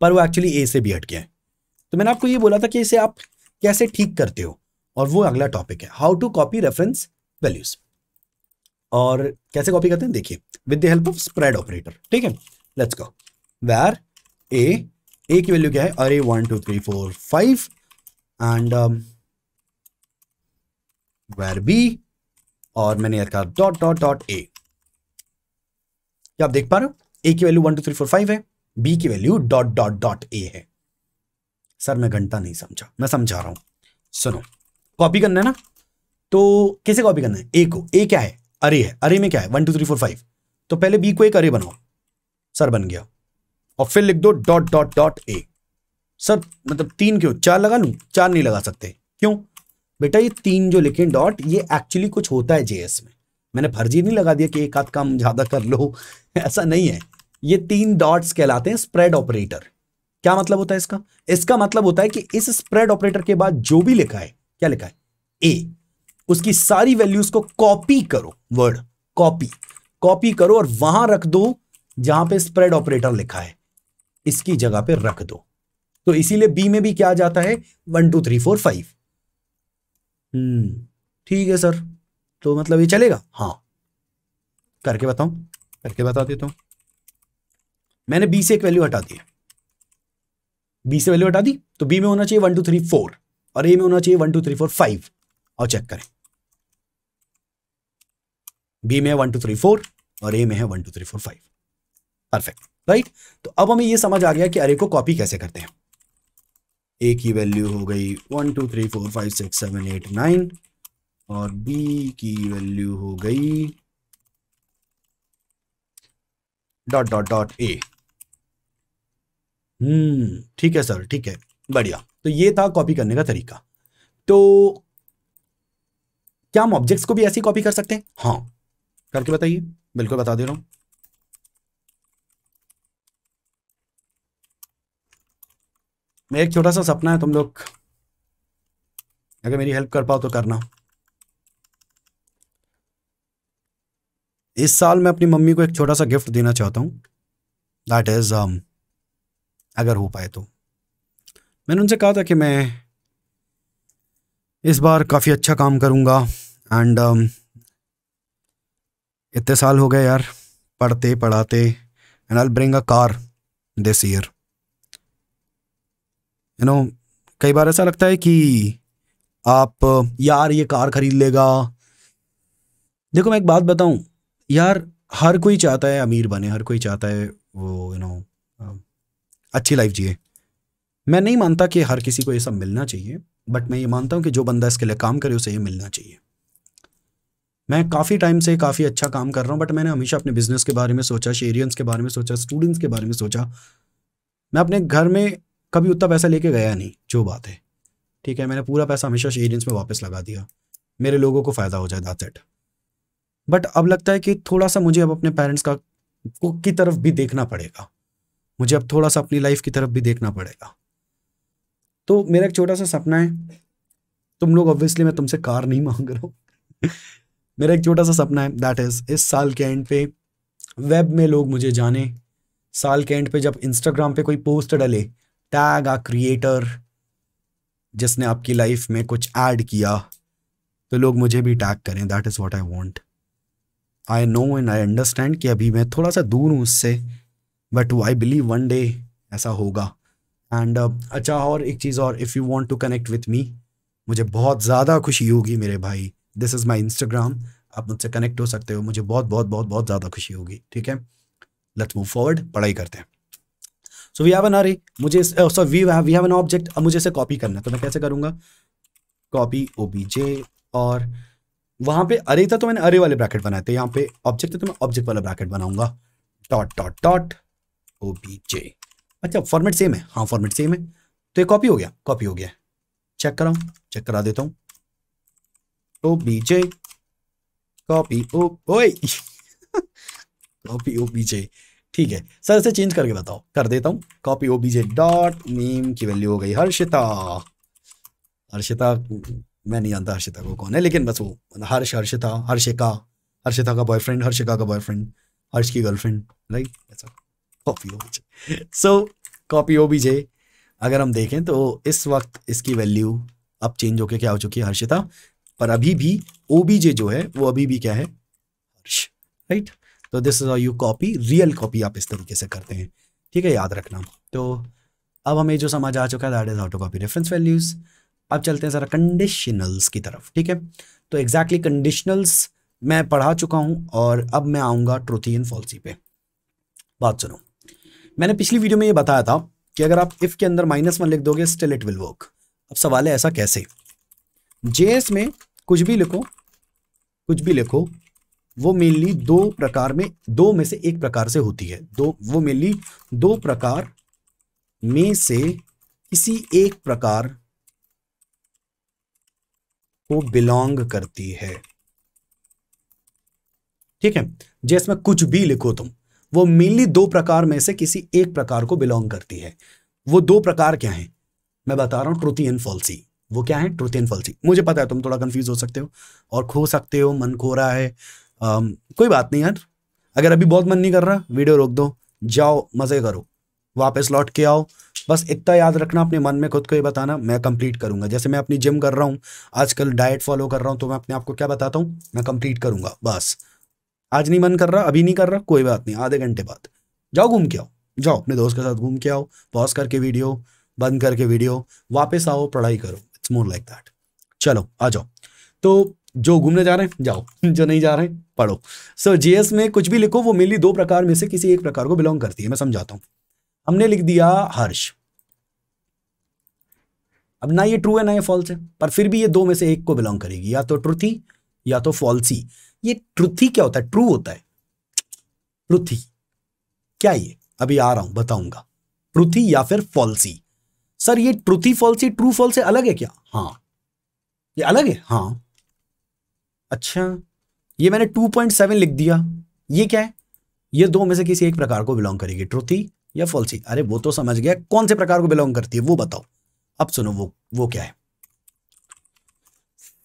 पर वो एक्चुअली ए से भी हट गया है तो मैंने आपको ये बोला था कि इसे आप कैसे ठीक करते हो और वो अगला टॉपिक है how to copy reference values और कैसे कॉपी करते हैं देखिए with the help of spread operator ठीक है लेट्स गो वेर ए ए की वैल्यू क्या है array one two three four five and var B और मैंने कहा डॉट डॉट डॉट ए क्या आप देख पा रहे हो ए की value one two three four five है बी की value dot dot dot A है सर मैं घंटा नहीं समझा मैं समझा रहा हूँ सुनो कॉपी करना है ना तो कैसे कॉपी करना है ए को ए क्या है अरे है अरे में क्या है one two three four five तो पहले बी को एक अरे बनाओ सर बन गया और फिर लिख दो dot dot dot A sir मतलब तीन क्यों चार लगा लू चार नहीं लगा सकते क्यों बेटा ये तीन जो लिखे डॉट ये एक्चुअली कुछ होता है जेएस में मैंने फर्जी नहीं लगा दिया कि एक आध काम ज़्यादा कर लो ऐसा नहीं है ये तीन डॉट्स कहलाते हैं स्प्रेड ऑपरेटर क्या मतलब होता है इसका इसका मतलब होता है कि इस स्प्रेड ऑपरेटर के बाद जो भी लिखा है क्या लिखा है ए उसकी सारी वैल्यूज को कॉपी करो वर्ड कॉपी कॉपी करो और वहां रख दो जहां पे स्प्रेड ऑपरेटर लिखा है इसकी जगह पे रख दो तो इसीलिए बी में भी क्या जाता है one two three four five ठीक है सर तो मतलब ये चलेगा हाँ करके बताऊं करके बता देता हूं मैंने बी से एक वैल्यू हटा दी बी से वैल्यू हटा दी तो बी में होना चाहिए वन टू थ्री फोर और ए में होना चाहिए one two three four five और चेक करें बी में है वन टू थ्री फोर और ए में है one two three four five perfect right तो अब हमें यह समझ आ गया कि अरे को कॉपी कैसे करते हैं ए की वैल्यू हो गई one two three four five six seven eight nine और बी की वैल्यू हो गई dot dot dot A hmm ठीक है सर ठीक है बढ़िया तो ये था कॉपी करने का तरीका तो क्या हम ऑब्जेक्ट्स को भी ऐसे कॉपी कर सकते हैं हाँ करके बताइए बिल्कुल बता दे रहा हूं मेरा एक छोटा सा सपना है तुम लोग अगर मेरी हेल्प कर पाओ तो करना इस साल मैं अपनी मम्मी को एक छोटा सा गिफ्ट देना चाहता हूं दैट इज अगर हो पाए तो मैंने उनसे कहा था कि मैं इस बार काफ़ी अच्छा काम करूँगा एंड um, इतने साल हो गए यार पढ़ते पढ़ाते and I bring a car this year you know कई बार ऐसा लगता है कि आप यार ये कार खरीद लेगा देखो मैं एक बात बताऊं यार हर कोई चाहता है अमीर बने हर कोई चाहता है वो you you know know, um, अच्छी लाइफ जिए मैं नहीं मानता कि हर किसी को ये सब मिलना चाहिए बट मैं ये मानता हूँ कि जो बंदा इसके लिए काम करे उसे ये मिलना चाहिए मैं काफ़ी टाइम से काफ़ी अच्छा काम कर रहा हूँ बट मैंने हमेशा अपने बिजनेस के बारे में सोचा शेरियंस के बारे में सोचा स्टूडेंट्स के बारे में सोचा मैं अपने घर में कभी उतना पैसा लेके गया नहीं जो बात है ठीक है मैंने पूरा पैसा हमेशा शेरियंस में वापस लगा दिया मेरे लोगों को फ़ायदा हो जाए दैट सेट बट अब लगता है कि थोड़ा सा मुझे अब अपने पेरेंट्स का की तरफ भी देखना पड़ेगा मुझे अब थोड़ा सा अपनी लाइफ की तरफ भी देखना पड़ेगा तो मेरा एक छोटा सा सपना है तुम लोग ऑब्वियसली मैं तुमसे कार नहीं मांग रहा हूँ मेरा एक छोटा सा सपना है दैट इज़ इस साल के एंड पे वेब में लोग मुझे जाने साल के एंड पे जब इंस्टाग्राम पे कोई पोस्ट डले टैग आ क्रिएटर जिसने आपकी लाइफ में कुछ ऐड किया तो लोग मुझे भी टैग करें that is what I want I know and I understand कि अभी मैं थोड़ा सा दूर हूँ उससे but I believe one day ऐसा होगा एंड uh, अच्छा और एक चीज़ और if you want to connect with me मुझे बहुत ज़्यादा खुशी होगी मेरे भाई दिस इज़ माई इंस्टाग्राम आप मुझसे कनेक्ट हो सकते हो मुझे बहुत बहुत बहुत बहुत ज़्यादा खुशी होगी ठीक है लेट्स मूव फॉरवर्ड पढ़ाई करते हैं so we have an array मुझे we we have an object अब मुझे इसे कॉपी करना है तो मैं कैसे करूँगा कॉपी ओ और वहाँ पे अरे था तो मैंने अरे वाले ब्रैकेट बनाए थे यहाँ पे ऑब्जेक्ट है तो मैं ऑब्जेक्ट वाला ब्रैकेट बनाऊंगा dot dot dot O B J अच्छा फॉर्मेट सेम है हाँ फॉर्मेट सेम है तो ये कॉपी हो गया कॉपी हो गया चेक कराऊँ चेक करा देता हूँ O B J copy O copy O B J ठीक है सर इसे चेंज करके बताओ कर देता हूँ copy O B J dot name की वैल्यू हो गई हर्षिता हर्षिता मैं नहीं जानता हर्षिता को कौन है लेकिन बस वो हर्ष हर्षिता हर्षिका हर्षिता का बॉयफ्रेंड हर्षिका का बॉयफ्रेंड हर्ष की गर्लफ्रेंड राइट ऐसा copy OBJ so copy BJ अगर हम देखें तो इस वक्त इसकी वैल्यू अब चेंज होके क्या हो चुकी है हर्षिता पर अभी भी ओ बीजे जो है वो अभी भी क्या है हर्ष राइट तो this is you copy real copy आप इस तरीके से करते हैं ठीक है याद रखना तो अब हमें जो समझ आ चुका है that is auto copy reference values अब चलते हैं जरा कंडीशनल्स की तरफ ठीक है तो एग्जैक्टली exactly कंडीशनल्स मैं पढ़ा चुका हूँ और अब मैं आऊंगा ट्रुथी इन फॉल्सी पे बात सुनो मैंने पिछली वीडियो में ये बताया था कि अगर आप इफ के अंदर माइनस वन लिख दोगे स्टिल इट विल वर्क अब सवाल है ऐसा कैसे जेएस में कुछ भी लिखो कुछ भी लिखो वो मेनली दो प्रकार में दो में से एक प्रकार से होती है दो वो मेनली दो प्रकार में से किसी एक प्रकार को बिलोंग करती है ठीक है जेएस में कुछ भी लिखो तुम वो मेनली दो प्रकार में से किसी एक प्रकार को बिलोंग करती है वो दो प्रकार क्या है मैं बता रहा हूं ट्रुथी एंड फॉल्सी वो क्या है ट्रुथ एंड फॉल्सी मुझे पता है तुम थोड़ा कंफ्यूज हो सकते हो और खो सकते हो मन खो रहा है आ, कोई बात नहीं यार अगर अभी बहुत मन नहीं कर रहा वीडियो रोक दो जाओ मज़े करो वापस लौट के आओ बस इतना याद रखना अपने मन में खुद को ये बताना मैं कंप्लीट करूंगा जैसे मैं अपनी जिम कर रहा हूँ आजकल डाइट फॉलो कर रहा हूँ तो मैं अपने आप को क्या बताता हूँ मैं कंप्लीट करूंगा बस आज नहीं मन कर रहा अभी नहीं कर रहा कोई बात नहीं आधे घंटे बाद जाओ घूम के आओ जाओ अपने दोस्त के साथ घूम के आओ पॉज करके वीडियो बंद करके वीडियो वापस आओ पढ़ाई करो इट्स मोर लाइक दैट चलो आ जाओ तो जो घूमने जा रहे हैं जाओ जो नहीं जा रहे हैं पढ़ो सो so, जीएस में कुछ भी लिखो वो मेनली दो प्रकार में से किसी एक प्रकार को बिलोंग करती है मैं समझाता हूं हमने लिख दिया हर्ष अब ना ये ट्रू है ना ये फॉल्स है पर फिर भी ये दो में से एक को बिलोंग करेगी या तो ट्रू थी या तो फॉल्सी ये ट्रुथी क्या होता है ट्रू होता है ट्रुथी क्या ये अभी आ रहा हूं बताऊंगा ट्रुथी या फिर फॉल्सी सर ये ट्रुथी फॉल्सी ट्रू फॉल्स अलग है क्या हाँ ये अलग है हाँ अच्छा ये मैंने 2.7 लिख दिया ये क्या है ये दो में से किसी एक प्रकार को बिलोंग करेगी ट्रुथी या फॉल्सी अरे वो तो समझ गया कौन से प्रकार को बिलोंग करती है वो बताओ अब सुनो वो वो क्या है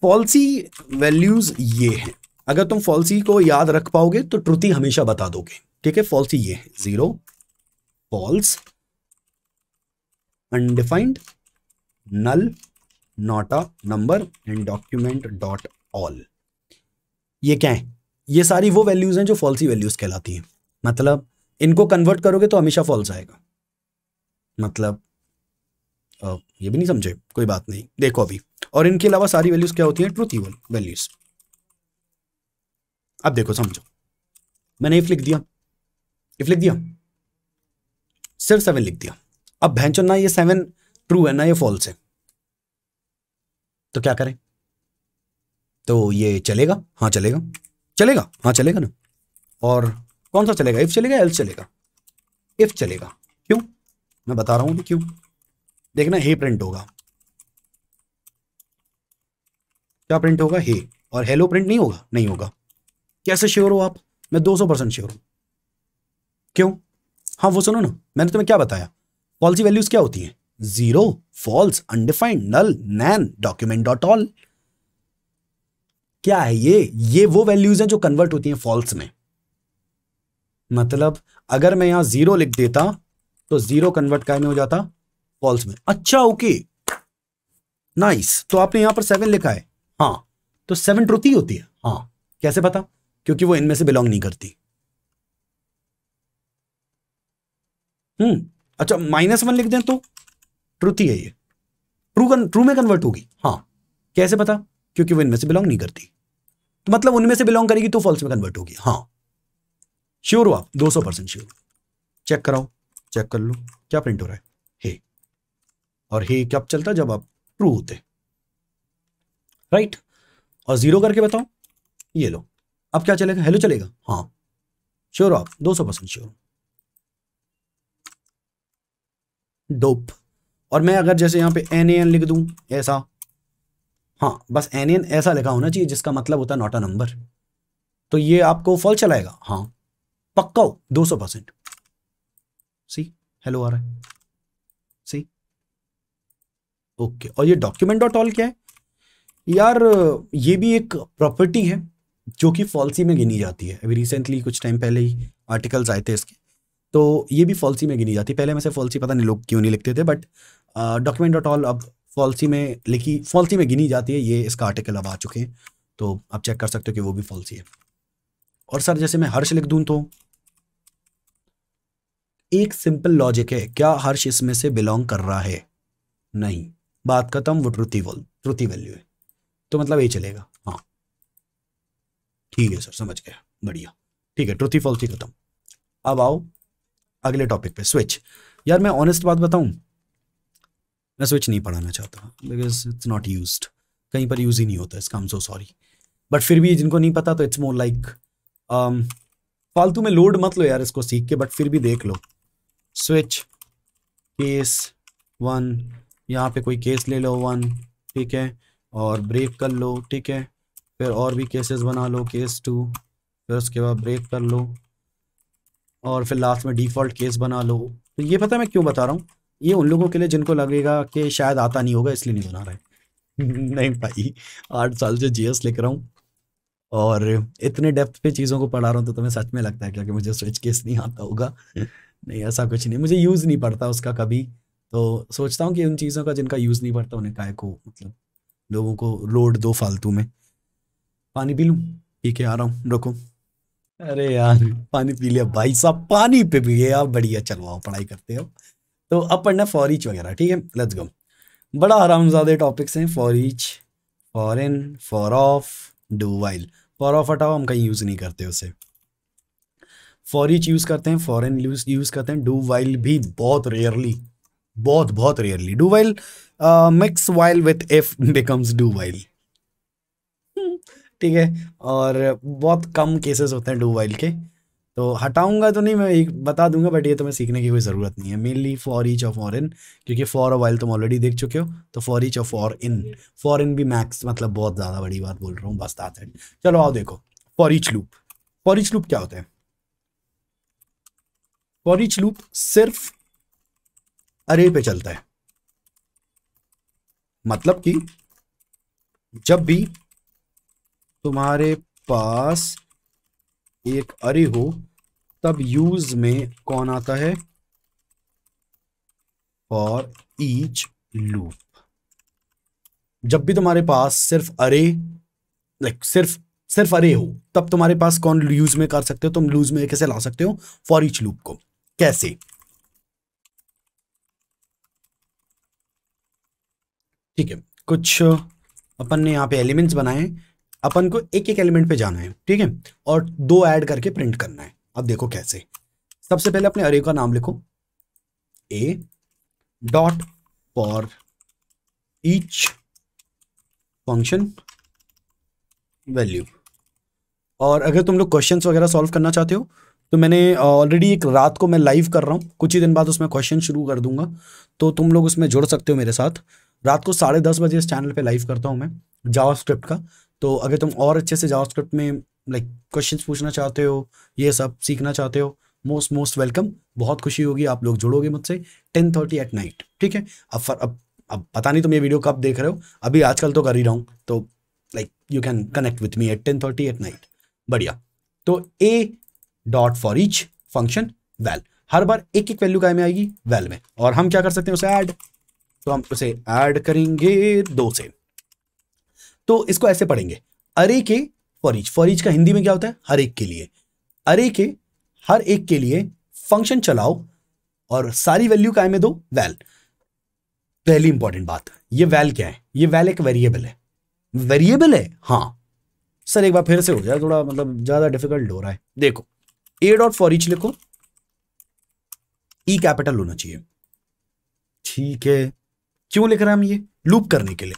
फॉल्सी वैल्यूज ये हैं अगर तुम फॉल्सी को याद रख पाओगे तो ट्रुति हमेशा बता दोगे ठीक है फॉल्सी ये है zero false undefined null not a number and document dot all ये क्या है ये सारी वो वैल्यूज हैं जो फॉल्सी वैल्यूज कहलाती हैं मतलब इनको कन्वर्ट करोगे तो हमेशा फॉल्स आएगा मतलब ये भी नहीं समझे कोई बात नहीं देखो अभी और इनके अलावा सारी वैल्यूज क्या होती हैं ट्रुथ वैल्यूज अब देखो समझो मैंने इफ लिख दिया इफ लिख दिया सिर्फ सेवन लिख दिया अब भैंचो ना ये सेवन ट्रू है ना ये फॉल्स है तो क्या करें तो ये चलेगा हाँ चलेगा चलेगा हाँ चलेगा ना और कौन सा चलेगा इफ चलेगा एल्स चलेगा इफ चलेगा क्यों मैं बता रहा हूं कि क्यों देखना हे प्रिंट होगा क्या प्रिंट होगा हे और हेलो प्रिंट नहीं होगा नहीं होगा कैसे श्योर हो आप मैं सौ परसेंट श्योर हूं क्यों हाँ वो सुनो ना मैंने तुम्हें क्या बताया पॉलिसी वैल्यूज क्या होती हैं zero false undefined null NaN document dot all क्या है ये ये वो वैल्यूज हैं जो कन्वर्ट होती हैं फॉल्स में मतलब अगर मैं यहां जीरो लिख देता तो जीरो कन्वर्ट का में हो जाता फॉल्स में अच्छा ओके नाइस तो आपने यहां पर सेवन लिखा है हाँ तो सेवन ट्रुथ ही होती है हाँ कैसे पता क्योंकि वो इनमें से बिलोंग नहीं करती हम्म अच्छा माइनस वन लिख दें तो ट्रू थी है ये ट्रू कन ट्रू में कन्वर्ट होगी हाँ कैसे पता क्योंकि वो इनमें से बिलोंग नहीं करती तो मतलब उनमें से बिलोंग करेगी तो फॉल्स में कन्वर्ट होगी हाँ श्योर हो आप दो सौ परसेंट श्योर चेक कराओ चेक कर लो क्या प्रिंट हो रहा है हे और हे कब चलता जब आप ट्रू होते राइट और जीरो करके बताओ ये लो अब क्या चलेगा हेलो चलेगा हाँ श्योर आप दो सौ परसेंट श्योर डोप और मैं अगर जैसे यहां पे एन ए एन लिख दूं ऐसा हाँ बस एन एन ऐसा लिखा होना चाहिए जिसका मतलब होता है नॉट अ नंबर तो ये आपको फॉल चलाएगा हाँ पक्का हो दो सौ परसेंट सी हेलो आ रहा है सी ओके और ये डॉक्यूमेंट डॉट ऑल क्या है यार ये भी एक प्रॉपर्टी है जो कि फॉल्सी में गिनी जाती है अभी रिसेंटली कुछ टाइम पहले ही आर्टिकल्स आए थे इसके तो ये भी फॉल्सी में गिनी जाती है पहले में से फॉल्सी पता नहीं लोग क्यों नहीं लिखते थे बट डॉक्यूमेंट डॉट ऑल अब फॉल्सी में लिखी फॉल्सी में गिनी जाती है ये इसका आर्टिकल अब आ चुके हैं तो आप चेक कर सकते हो कि वो भी फॉल्सी है और सर जैसे मैं हर्ष लिख दूँ तो एक सिंपल लॉजिक है क्या हर्ष इसमें से बिलोंग कर रहा है नहीं बात खत्म वो ट्रुथी वो ट्रुथी वैल्यू है तो मतलब ये चलेगा ठीक है सर समझ गया बढ़िया ठीक है ट्रुथी फॉल्स ही खत्म अब आओ अगले टॉपिक पे स्विच यार मैं ऑनेस्ट बात बताऊं मैं स्विच नहीं पढ़ाना चाहता बिकॉज इट्स नॉट यूज कहीं पर यूज ही नहीं होता इसका सो सॉरी बट फिर भी जिनको नहीं पता तो इट्स मोर लाइक फालतू में लोड मत लो यार इसको सीख के बट फिर भी देख लो स्विच केस वन यहाँ पे कोई केस ले लो वन ठीक है और ब्रेक कर लो ठीक है फिर और भी केसेस बना लो केस टू फिर उसके बाद ब्रेक कर लो और फिर लास्ट में डिफ़ॉल्ट केस बना लो तो ये पता मैं क्यों बता रहा हूँ ये उन लोगों के लिए जिनको लगेगा कि शायद आता नहीं होगा इसलिए नहीं बना रहे नहीं भाई आठ साल से जीएस लिख रहा हूँ और इतने डेप्थ पे चीज़ों को पढ़ा रहा हूँ तो तुम्हें सच में लगता है क्या कि मुझे स्विच केस नहीं आता होगा नहीं ऐसा कुछ नहीं मुझे यूज़ नहीं पड़ता उसका कभी तो सोचता हूँ कि उन चीज़ों का जिनका यूज़ नहीं पड़ता उन्हें काय को मतलब लोगों को लोड दो फालतू में पानी पी लूँ पी के आ रहा हूँ रुको अरे यार पानी पी लिया भाई साहब पानी पे पी गए आप बढ़िया चलवाओ पढ़ाई करते हो तो अब पढ़ना फॉरिच वगैरह ठीक है लेट्स गो बड़ा आरामजादे टॉपिक्स हैं for each for in for of do while for of हटाओ हम कहीं यूज़ नहीं करते उसे फॉरिच यूज़ करते हैं फॉरन यूज़ यूज़ करते हैं डू वाइल भी बहुत रेयरली बहुत बहुत rarely do while mix while with if becomes do while ठीक है और बहुत कम केसेस होते हैं डू वाइल के तो हटाऊंगा तो नहीं मैं एक बता दूंगा बट ये तुम्हें तो सीखने की कोई ज़रूरत नहीं है mainly for each of for in क्योंकि फॉर वाइल तुम ऑलरेडी देख चुके हो तो for each of for in for in भी मैक्स मतलब बहुत ज़्यादा बड़ी बात बोल रहा हूँ बस दैट चलो आओ देखो for each loop for each loop क्या होता है फॉर ईच लूप सिर्फ अरे पे चलता है मतलब कि जब भी तुम्हारे पास एक अरे हो तब यूज में कौन आता है फॉर ईच लूप जब भी तुम्हारे पास सिर्फ अरे लाइक सिर्फ सिर्फ अरे हो तब तुम्हारे पास कौन यूज में कर सकते हो तुम लूज में कैसे ला सकते हो फॉर ईच लूप को कैसे ठीक है कुछ अपन ने यहां पे एलिमेंट्स बनाए अपन को एक एक एलिमेंट पे जाना है ठीक है और दो ऐड करके प्रिंट करना है अब देखो कैसे सबसे पहले अपने अरे का नाम लिखो A dot for each function value और अगर तुम लोग क्वेश्चंस वगैरह सॉल्व करना चाहते हो तो मैंने ऑलरेडी एक रात को मैं लाइव कर रहा हूँ कुछ ही दिन बाद उसमें क्वेश्चन शुरू कर दूंगा तो तुम लोग उसमें जुड़ सकते हो मेरे साथ रात को साढ़े दस बजे इस चैनल पे लाइव करता हूँ मैं जावा का तो अगर तुम और अच्छे से जावास्क्रिप्ट में लाइक क्वेश्चन पूछना चाहते हो ये सब सीखना चाहते हो मोस्ट मोस्ट वेलकम बहुत खुशी होगी आप लोग जुड़ोगे मुझसे टेन थर्टी एट नाइट ठीक है अब फर, अब अब पता नहीं तुम ये वीडियो कब देख रहे हो अभी आजकल तो कर ही रहा हूँ तो like you can connect with me at ten thirty at night बढ़िया तो A dot for each function well हर बार एक एक वैल्यू का में आएगी वैल में और हम क्या कर सकते हैं उसे ऐड तो हम उसे ऐड करेंगे दो से तो इसको ऐसे पढ़ेंगे अरे के फॉर ईच फॉर ईच का हिंदी में क्या होता है हर एक के लिए अरे के हर एक के लिए फंक्शन चलाओ और सारी वैल्यू काय में दो वैल पहली इंपॉर्टेंट बात ये वैल क्या है ये वैल एक वेरिएबल है वेरिएबल है हाँ सर एक बार फिर से हो जाए थोड़ा मतलब ज्यादा डिफिकल्ट हो रहा है देखो ए डॉट फॉर ईच लिखो ई e कैपिटल होना चाहिए ठीक है क्यों लिख रहे हैं हम ये लूप करने के लिए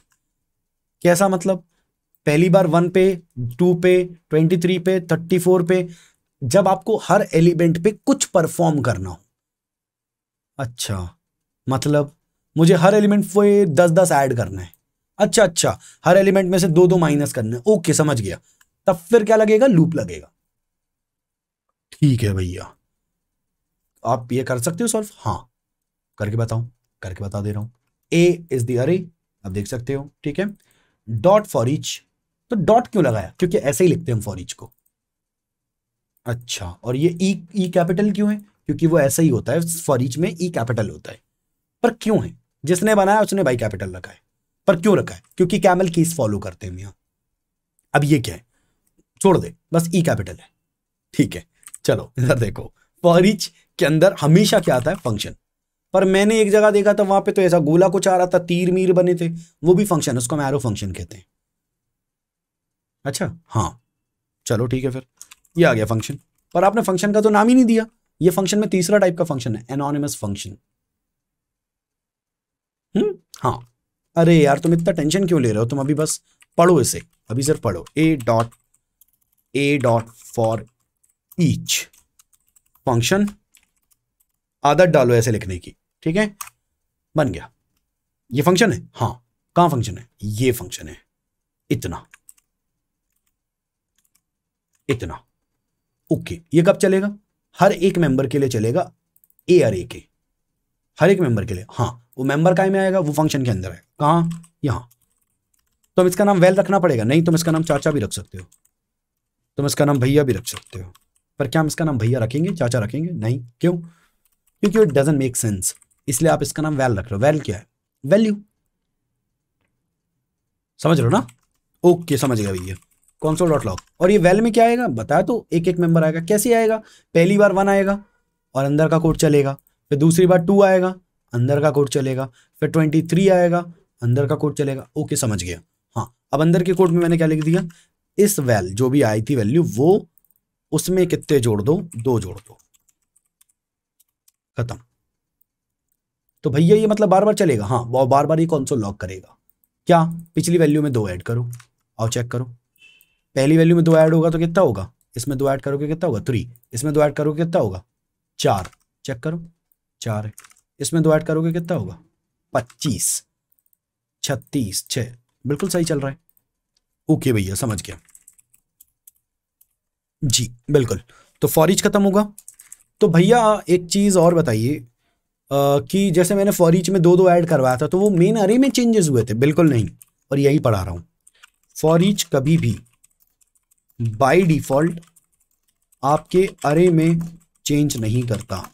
कैसा मतलब पहली बार वन पे टू पे ट्वेंटी थ्री पे थर्टी फोर पे जब आपको हर एलिमेंट पे कुछ परफॉर्म करना हो अच्छा मतलब मुझे हर एलिमेंट पे दस दस ऐड करना है अच्छा अच्छा हर एलिमेंट में से दो दो माइनस करना है ओके समझ गया तब फिर क्या लगेगा लूप लगेगा ठीक है भैया आप ये कर सकते हो सॉल्व हाँ करके बताऊं करके बता दे रहा हूं ए इज दी अरे आप देख सकते हो ठीक है डॉट फॉर इच तो डॉट क्यों लगाया क्योंकि ऐसे ही लिखते हैं हम फॉर इच को अच्छा और ये ई ई कैपिटल क्यों है क्योंकि वो ऐसा ही होता है फॉर इच में ई e कैपिटल होता है पर क्यों है जिसने बनाया उसने बाई कैपिटल रखा है पर क्यों रखा है क्योंकि कैमल केस फॉलो करते हैं यहां अब ये क्या है छोड़ दे बस ई e कैपिटल है ठीक है चलो इधर देखो फॉर इच के अंदर हमेशा क्या आता है फंक्शन पर मैंने एक जगह देखा था वहां पे तो ऐसा गोला कुछ आ रहा था तीर मीर बने थे वो भी फंक्शन उसको हम एरो फंक्शन कहते हैं अच्छा हाँ चलो ठीक है फिर ये आ गया फंक्शन पर आपने फंक्शन का तो नाम ही नहीं दिया ये फंक्शन में तीसरा टाइप का फंक्शन है एनोनिमस फंक्शन हम्म हाँ अरे यार तुम इतना टेंशन क्यों ले रहे हो तुम अभी बस पढ़ो इसे अभी सिर्फ पढ़ो A dot A dot for each function आदत डालो ऐसे लिखने की ठीक है बन गया ये फंक्शन है हाँ कहां फंक्शन है ये फंक्शन है इतना इतना ओके ये कब चलेगा हर एक मेंबर के लिए चलेगा ए आर ए के हर एक मेंबर के लिए हाँ वो मेंबर काय में आएगा वो फंक्शन के अंदर है कहा यहां तो हम इसका नाम वेल रखना पड़ेगा नहीं तुम इसका नाम चाचा भी रख सकते हो तुम इसका नाम भैया भी रख सकते हो पर क्या हम इसका नाम भैया रखेंगे चाचा रखेंगे नहीं क्यों क्योंकि इट डजेंट मेक सेंस इसलिए आप इसका नाम वैल रख रहे हो वैल क्या है वैल्यू समझ रहे हो ना ओके समझ गया भैया कॉन्सोल डॉट लॉग और ये वैल में क्या आएगा बताया तो एक एक मेंबर आएगा कैसे आएगा पहली बार वन आएगा और अंदर का कोड चलेगा फिर दूसरी बार टू आएगा अंदर का कोड चलेगा फिर ट्वेंटी थ्री आएगा अंदर का कोड चलेगा ओके समझ गया हाँ अब अंदर के कोड में मैंने क्या लिख दिया इस वैल जो भी आई थी वैल्यू वो उसमें कितने जोड़ दो दो जोड़ दो खत्म तो भैया ये मतलब बार बार चलेगा हाँ वो बार बार ये कौन सो लॉक करेगा क्या पिछली वैल्यू में दो ऐड करो और चेक करो पहली वैल्यू में दो ऐड होगा तो कितना होगा इसमें दो ऐड करोगे कितना होगा थ्री इसमें दो ऐड करोगे कितना होगा चार चेक करो चार इसमें दो ऐड करोगे कितना होगा पच्चीस छत्तीस छ बिल्कुल सही चल रहा है ओके भैया समझ गया जी बिल्कुल तो फॉरिज खत्म होगा तो भैया एक चीज़ और बताइए कि जैसे मैंने फॉर ईच में दो दो ऐड करवाया था तो वो मेन अरे में चेंजेस हुए थे बिल्कुल नहीं और यही पढ़ा रहा हूँ फॉर ईच कभी भी बाय डिफ़ॉल्ट आपके अरे में चेंज नहीं करता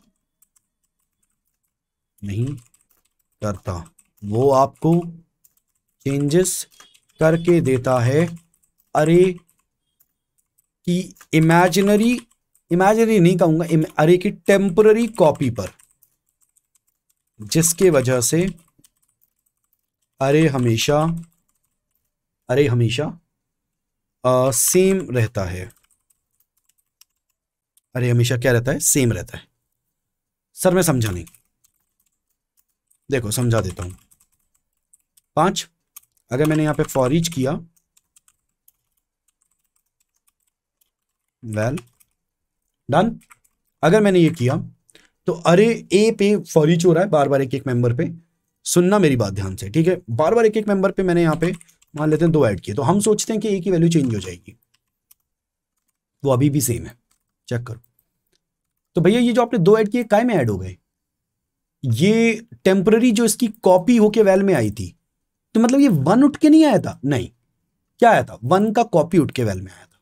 नहीं करता वो आपको चेंजेस करके देता है अरे की इमेजिनरी इमेजिनरी नहीं कहूंगा अरे की टेम्पररी कॉपी पर जिसके वजह से अरे हमेशा अरे हमेशा आ, सेम रहता है अरे हमेशा क्या रहता है सेम रहता है सर मैं समझा नहीं देखो समझा देता हूं पांच अगर मैंने यहां पे फॉरिज किया वेल well, डन अगर मैंने ये किया तो अरे ए पे फॉरिच हो रहा है बार बार एक एक मेंबर पे सुनना मेरी बात ध्यान से ठीक है बार बार एक एक मेंबर पे मैंने यहाँ पे मान लेते हैं दो ऐड किए तो हम सोचते हैं कि ए की वैल्यू चेंज हो जाएगी वो अभी भी सेम है चेक करो तो भैया ये जो आपने दो ऐड किए काय में ऐड हो गए ये टेम्पररी जो इसकी कॉपी होके वैल में आई थी तो मतलब ये वन उठ के नहीं आया था नहीं क्या आया था वन का कॉपी उठ के वैल में आया था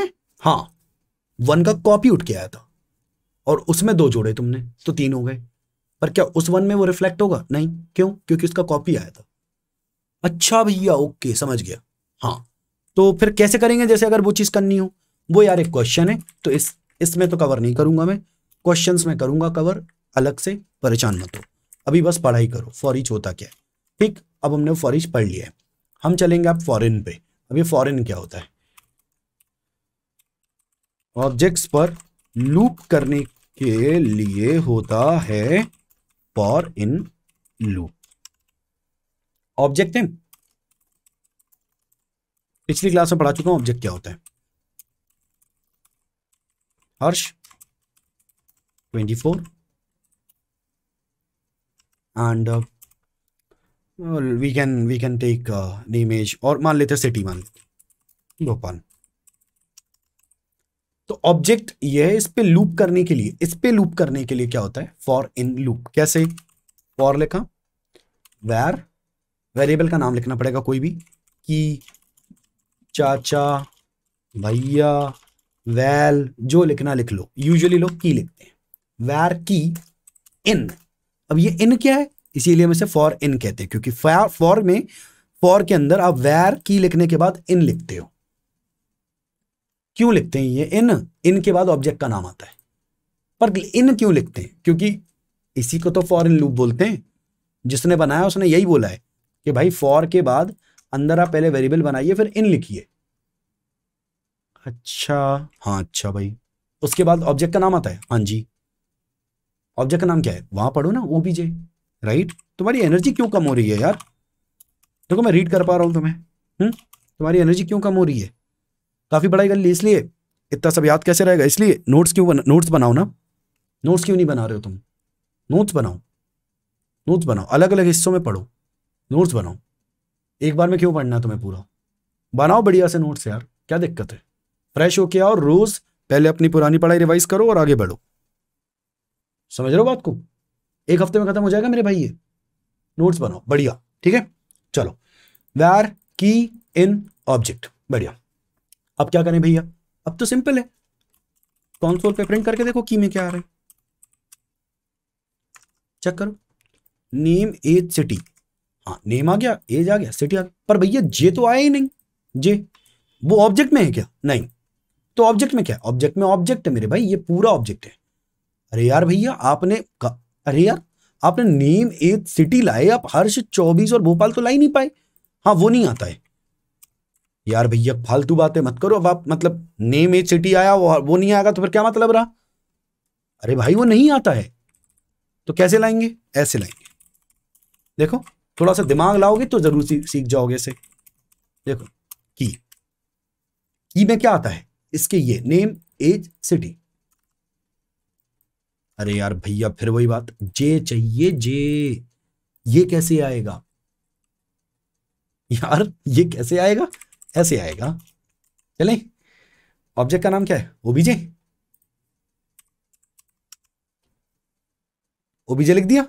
है हाँ वन का कॉपी उठ के आया था और उसमें दो जोड़े तुमने तो तीन हो गए पर क्या उस वन में वो रिफ्लेक्ट होगा नहीं क्यों क्योंकि उसका कॉपी आया था अच्छा भैया ओके समझ गया हाँ तो फिर कैसे करेंगे जैसे अगर वो चीज़ करनी हो वो यार एक क्वेश्चन है तो इस इसमें तो कवर नहीं करूंगा मैं क्वेश्चन में करूंगा कवर अलग से परेशान मत हो अभी बस पढ़ाई करो फॉरिच होता क्या ठीक अब हमने फॉरिच पढ़ लिया है हम चलेंगे आप फॉरिन पे अभी फॉरिन क्या होता है ऑब्जेक्ट्स पर लूप करने के लिए होता है फॉर इन लूप ऑब्जेक्ट पिछली क्लास में पढ़ा चुका हूं ऑब्जेक्ट क्या होता है Harsh twenty four and we can we can take name age और मान लेते सिटी मान लेते भोपाल तो ऑब्जेक्ट ये है इस पे लूप करने के लिए इस पे लूप करने के लिए क्या होता है फॉर इन लूप कैसे फॉर लिखा वेर वेरिएबल का नाम लिखना पड़ेगा कोई भी कि चाचा भैया वेल जो लिखना लिख लो यूजुअली लोग की लिखते हैं वैर की इन अब ये इन क्या है इसीलिए हम इसे फॉर इन कहते हैं क्योंकि फॉर में फॉर के अंदर आप वैर की लिखने के बाद इन लिखते हो क्यों लिखते हैं ये इन इनके बाद ऑब्जेक्ट का नाम आता है पर इन क्यों लिखते हैं क्योंकि इसी को तो फॉर इन लूप बोलते हैं जिसने बनाया उसने यही बोला है कि भाई फॉर के बाद अंदर आप पहले वेरिएबल बनाइए फिर इन लिखिए अच्छा हाँ अच्छा भाई उसके बाद ऑब्जेक्ट का नाम आता है हाँ जी ऑब्जेक्ट का नाम क्या है वहां पढ़ो ना वो भी जे राइट तुम्हारी एनर्जी क्यों कम हो रही है यार देखो मैं रीड कर पा रहा हूं तुम्हें हुँ? हम्म? तुम्हारी एनर्जी क्यों कम हो रही है काफ़ी पढ़ाई कर ली इसलिए इतना सब याद कैसे रहेगा इसलिए नोट्स क्यों बना नोट्स बनाओ ना नोट्स क्यों नहीं बना रहे हो तुम नोट्स बनाओ नोट्स बनाओ अलग अलग हिस्सों में पढ़ो नोट्स बनाओ एक बार में क्यों पढ़ना है तुम्हें पूरा बनाओ बढ़िया से नोट्स यार क्या दिक्कत है फ्रेश होके आओ रोज पहले अपनी पुरानी पढ़ाई रिवाइज करो और आगे बढ़ो समझ रहे हो बात को एक हफ्ते में खत्म हो जाएगा मेरे भाई ये नोट्स बनाओ बढ़िया ठीक है चलो वेर की इन ऑब्जेक्ट बढ़िया अब क्या करें भैया अब तो सिंपल है कॉन्सोल पे प्रिंट करके देखो की में क्या आ रहा है चेक करो नेम एज सिटी हाँ नेम आ गया एज आ गया सिटी आ गया पर भैया जे तो आया ही नहीं जे वो ऑब्जेक्ट में है क्या नहीं तो ऑब्जेक्ट में क्या ऑब्जेक्ट में ऑब्जेक्ट है मेरे भाई ये पूरा ऑब्जेक्ट है अरे यार भैया आपने अरे यार आपने नेम एज सिटी लाए आप हर्ष चौबीस और भोपाल तो ला ही नहीं पाए हाँ वो नहीं आता है यार भैया फालतू बातें मत करो अब आप मतलब नेम एज सिटी आया वो वो नहीं आएगा तो फिर क्या मतलब रहा अरे भाई वो नहीं आता है तो कैसे लाएंगे ऐसे लाएंगे देखो थोड़ा सा दिमाग लाओगे तो जरूर सीख जाओगे इसे देखो की की में क्या आता है इसके ये नेम एज सिटी अरे यार भैया फिर वही बात जे चाहिए जे ये कैसे आएगा यार ये कैसे आएगा ऐसे आएगा चलें ऑब्जेक्ट का नाम क्या है ओबीजे ओबीजे लिख दिया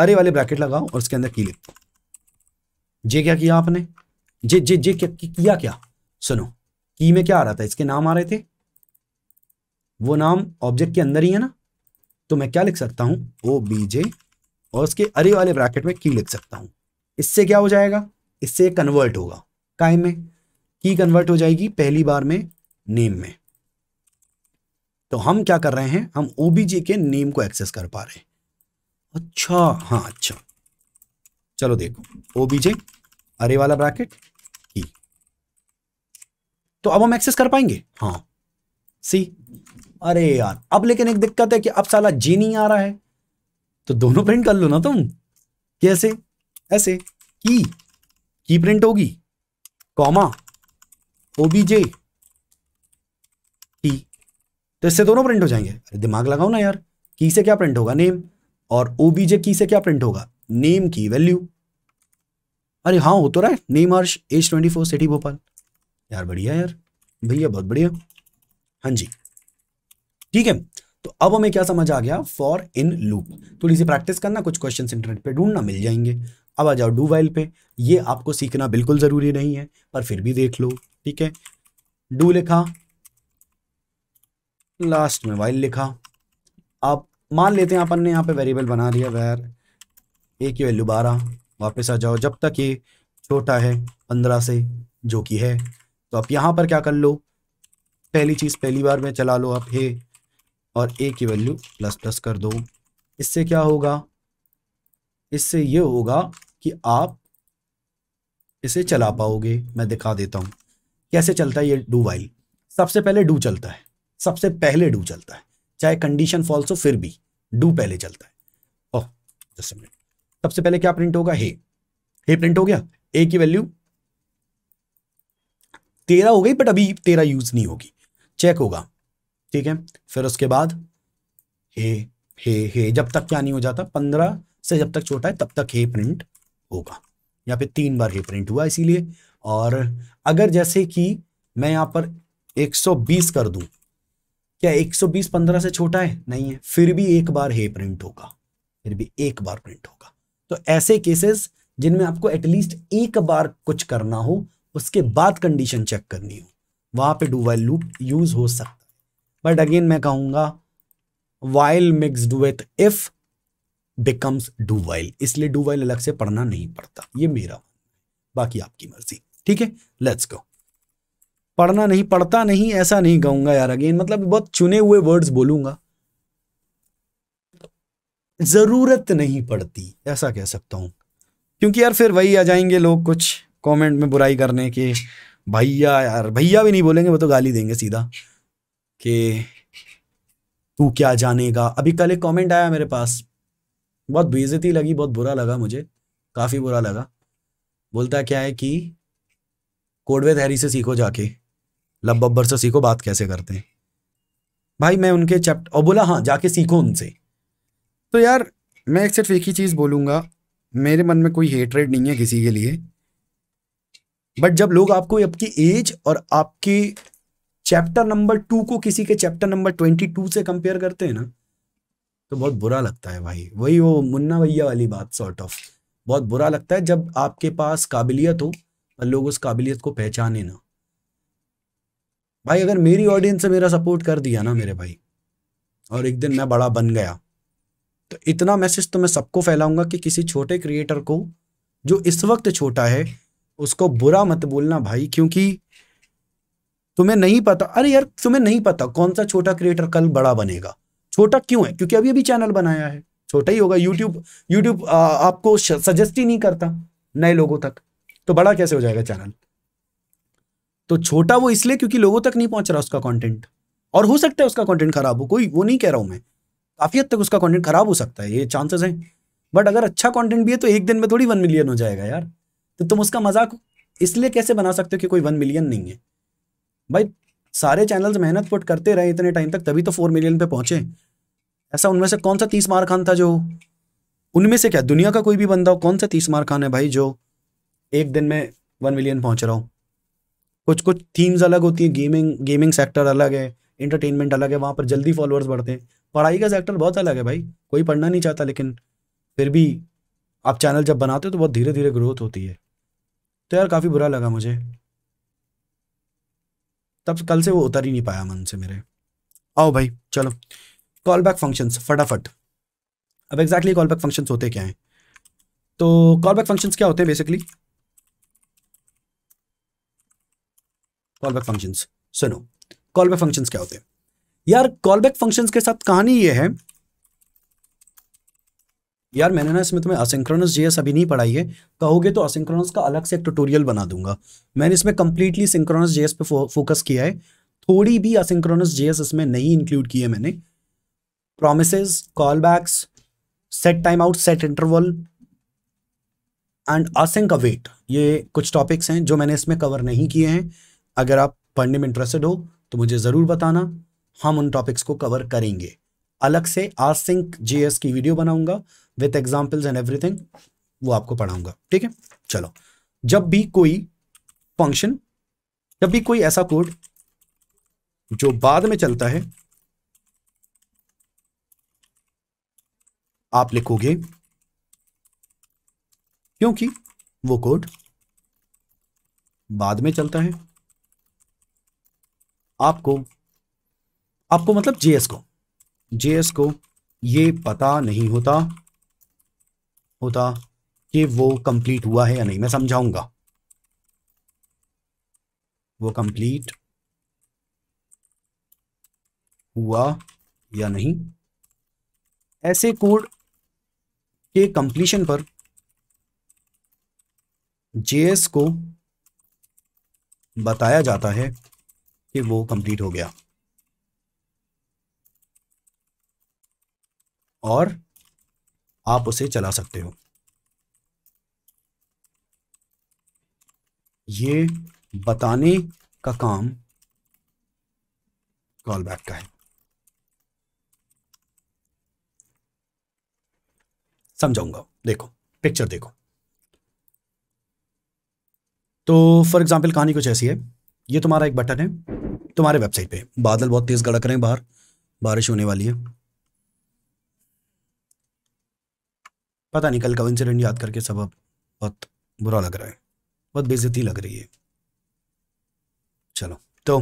अरे वाले ब्रैकेट लगाओ और उसके अंदर की लिख जे क्या किया आपने जे जे जे क्या किया क्या सुनो की में क्या आ रहा था इसके नाम आ रहे थे वो नाम ऑब्जेक्ट के अंदर ही है ना तो मैं क्या लिख सकता हूं ओ बी जे और उसके अरे वाले ब्रैकेट में की लिख सकता हूं इससे क्या हो जाएगा इससे कन्वर्ट होगा काय में की कन्वर्ट हो जाएगी पहली बार में नेम में तो हम क्या कर रहे हैं हम ओबीजे के नेम को एक्सेस कर पा रहे हैं अच्छा हाँ अच्छा चलो देखो ओबीजे अरे वाला ब्रैकेट की e। तो अब हम एक्सेस कर पाएंगे हाँ सी अरे यार अब लेकिन एक दिक्कत है कि अब साला जी नहीं आ रहा है तो दोनों प्रिंट कर लो ना तुम कैसे ऐसे की की प्रिंट होगी कॉमा ओबीजे की तो इससे दोनों प्रिंट हो जाएंगे अरे दिमाग लगाओ ना यार की से क्या प्रिंट होगा नेम और ओबीजे की से क्या प्रिंट होगा नेम की वैल्यू अरे हाँ हो तो रहा है name Aarsh age twenty four city Bhopal यार बढ़िया यार भैया बहुत बढ़िया हाँ जी ठीक है तो अब हमें क्या समझ आ गया फॉर इन लूप थोड़ी सी प्रैक्टिस करना कुछ क्वेश्चन इंटरनेट पे ढूंढना मिल जाएंगे अब आ जाओ डू वाइल पे ये आपको सीखना बिल्कुल ज़रूरी नहीं है पर फिर भी देख लो ठीक है डू लिखा लास्ट में वाइल लिखा आप मान लेते हैं अपन ने यहाँ पे वेरिएबल बना दिया वैर ए की वैल्यू बारह वापस आ जाओ जब तक ये छोटा है पंद्रह से जो कि है तो आप यहाँ पर क्या कर लो पहली चीज़ पहली बार में चला लो आप हे और ए की वैल्यू प्लस प्लस कर दो इससे क्या होगा इससे ये होगा कि आप इसे चला पाओगे मैं दिखा देता हूं कैसे चलता है ये डू वाइल सबसे पहले डू चलता है सबसे पहले डू चलता है चाहे कंडीशन फॉल्स हो फिर भी डू पहले चलता है ओह जस्ट मिनट सबसे पहले क्या प्रिंट होगा हे हे प्रिंट हो गया ए की वैल्यू तेरह हो गई बट अभी तेरह यूज नहीं होगी चेक होगा ठीक है फिर उसके बाद हे हे हे जब तक क्या नहीं हो जाता पंद्रह से जब तक छोटा है तब तक हे प्रिंट होगा यहाँ पे तीन बार रिप्रिंट हुआ इसीलिए और अगर जैसे कि मैं यहाँ पर 120 कर दूं क्या 120 15 से छोटा है नहीं है फिर भी एक बार हे प्रिंट होगा फिर भी एक बार प्रिंट होगा तो ऐसे केसेस जिनमें आपको एटलीस्ट एक बार कुछ करना हो उसके बाद कंडीशन चेक करनी हो वहां पे डू वाइल लूप यूज हो सकता है बट अगेन मैं कहूंगा while mix do with if becomes do while इसलिए डू वाइल अलग से पढ़ना नहीं पड़ता ये मेरा बाकी आपकी मर्जी ठीक है लेट्स गो पढ़ना नहीं पढ़ता नहीं ऐसा नहीं कहूंगा यार अगेन मतलब बहुत चुने हुए वर्ड्स बोलूंगा जरूरत नहीं पड़ती ऐसा कह सकता हूं क्योंकि यार फिर वही आ जाएंगे लोग कुछ कमेंट में बुराई करने के भैया यार भैया भी नहीं बोलेंगे वो तो गाली देंगे सीधा कि तू क्या जानेगा अभी कल एक कमेंट आया मेरे पास बहुत बेजती लगी बहुत बुरा लगा मुझे काफ़ी बुरा लगा बोलता क्या है कि कोडवे धैरी से सीखो जाके लबर से सीखो बात कैसे करते हैं भाई मैं उनके चैप्ट और बोला हाँ जाके सीखो उनसे तो यार मैं सिर्फ एक ही चीज़ बोलूंगा मेरे मन में कोई हेटरेड नहीं है किसी के लिए बट जब लोग आपको आपकी एज और आपकी चैप्टर नंबर टू को किसी के चैप्टर नंबर ट्वेंटी टू से कंपेयर करते हैं ना तो बहुत बुरा लगता है भाई वही वो मुन्ना भैया वाली बात सॉर्ट ऑफ बहुत बुरा लगता है जब आपके पास काबिलियत हो पर लोग उस काबिलियत को पहचाने ना भाई अगर मेरी ऑडियंस ने मेरा सपोर्ट कर दिया ना मेरे भाई और एक दिन मैं बड़ा बन गया तो इतना मैसेज तो मैं सबको फैलाऊंगा कि किसी छोटे क्रिएटर को जो इस वक्त छोटा है उसको बुरा मत बोलना भाई क्योंकि तुम्हें नहीं पता अरे यार तुम्हें नहीं पता कौन सा छोटा क्रिएटर कल बड़ा बनेगा छोटा क्यों है क्योंकि अभी अभी चैनल बनाया है छोटा ही होगा यूट्यूब यूट्यूब आपको सजेस्ट ही नहीं करता नए लोगों तक तो बड़ा कैसे हो जाएगा चैनल तो छोटा वो इसलिए क्योंकि लोगों तक नहीं पहुंच रहा उसका कंटेंट और हो सकता है उसका कंटेंट खराब हो कोई वो नहीं कह रहा हूं मैं काफी हद तक उसका कंटेंट खराब हो सकता है ये चांसेस हैं बट अगर अच्छा कंटेंट भी है तो एक दिन में थोड़ी वन मिलियन हो जाएगा यार तो तुम उसका मजाक इसलिए कैसे बना सकते हो कि कोई वन मिलियन नहीं है भाई सारे चैनल्स मेहनत पुट करते रहे इतने टाइम तक तभी तो फोर मिलियन पे पहुंचे ऐसा उनमें से कौन सा तीस मार खान था जो उनमें से क्या दुनिया का कोई भी बंदा हो कौन सा तीस मार खान है भाई जो एक दिन में वन मिलियन पहुंच रहा हूँ कुछ कुछ थीम्स अलग होती हैं गेमिंग गेमिंग सेक्टर अलग है इंटरटेनमेंट अलग है वहाँ पर जल्दी फॉलोअर्स बढ़ते हैं पढ़ाई का सेक्टर बहुत अलग है भाई कोई पढ़ना नहीं चाहता लेकिन फिर भी आप चैनल जब बनाते हो तो बहुत धीरे धीरे ग्रोथ होती है तो यार काफ़ी बुरा लगा मुझे तब कल से वो उतर ही नहीं पाया मन से मेरे आओ भाई चलो कॉल बैक फंक्शन फटाफट अब एग्जैक्टली कॉल बैक फंक्शन होते क्या हैं तो कॉल बैक फंक्शन क्या होते हैं बेसिकली कॉल बैक फंक्शन सुनो कॉल बैक फंक्शन क्या होते हैं यार कॉल बैक फंक्शन के साथ कहानी ये है यार मैंने ना इसमें तुम्हें असिंक्रोनस जीएस अभी नहीं पढ़ाई है कहोगे तो असिंक्रोनस का अलग से एक ट्यूटोरियल बना दूंगा मैंने इसमें कंप्लीटली सिंक्रोनस जीएस पे फो, फोकस किया है थोड़ी भी असिंक्रोनस जीएस इसमें नहीं इंक्लूड की है मैंने promises, callbacks, set timeout, set interval and async await ये कुछ टॉपिक्स हैं जो मैंने इसमें कवर नहीं किए हैं अगर आप पढ़ने में इंटरेस्टेड हो तो मुझे ज़रूर बताना हम उन टॉपिक्स को कवर करेंगे अलग से आसिंक एस की वीडियो बनाऊंगा विथ एग्जाम्पल्स एंड एवरीथिंग वो आपको पढ़ाऊंगा ठीक है चलो जब भी कोई फंक्शन जब भी कोई ऐसा कोड जो बाद में चलता है आप लिखोगे क्योंकि वो कोड बाद में चलता है आपको आपको मतलब जेएस को जेएस को ये पता नहीं होता होता कि वो कंप्लीट हुआ है या नहीं मैं समझाऊंगा वो कंप्लीट हुआ या नहीं ऐसे कोड के कंप्लीशन पर जेएस को बताया जाता है कि वो कंप्लीट हो गया और आप उसे चला सकते हो ये बताने का काम कॉल बैक का है समझाऊंगा देखो पिक्चर देखो तो फॉर एग्जाम्पल कहानी कुछ ऐसी है ये तुम्हारा एक बटन है तुम्हारे वेबसाइट पे बादल बहुत तेज गड़क रहे हैं बाहर बारिश होने वाली है पता नहीं कल का इंसिडेंट याद करके सब अब बहुत बुरा लग रहा है बहुत बेजती लग रही है चलो तो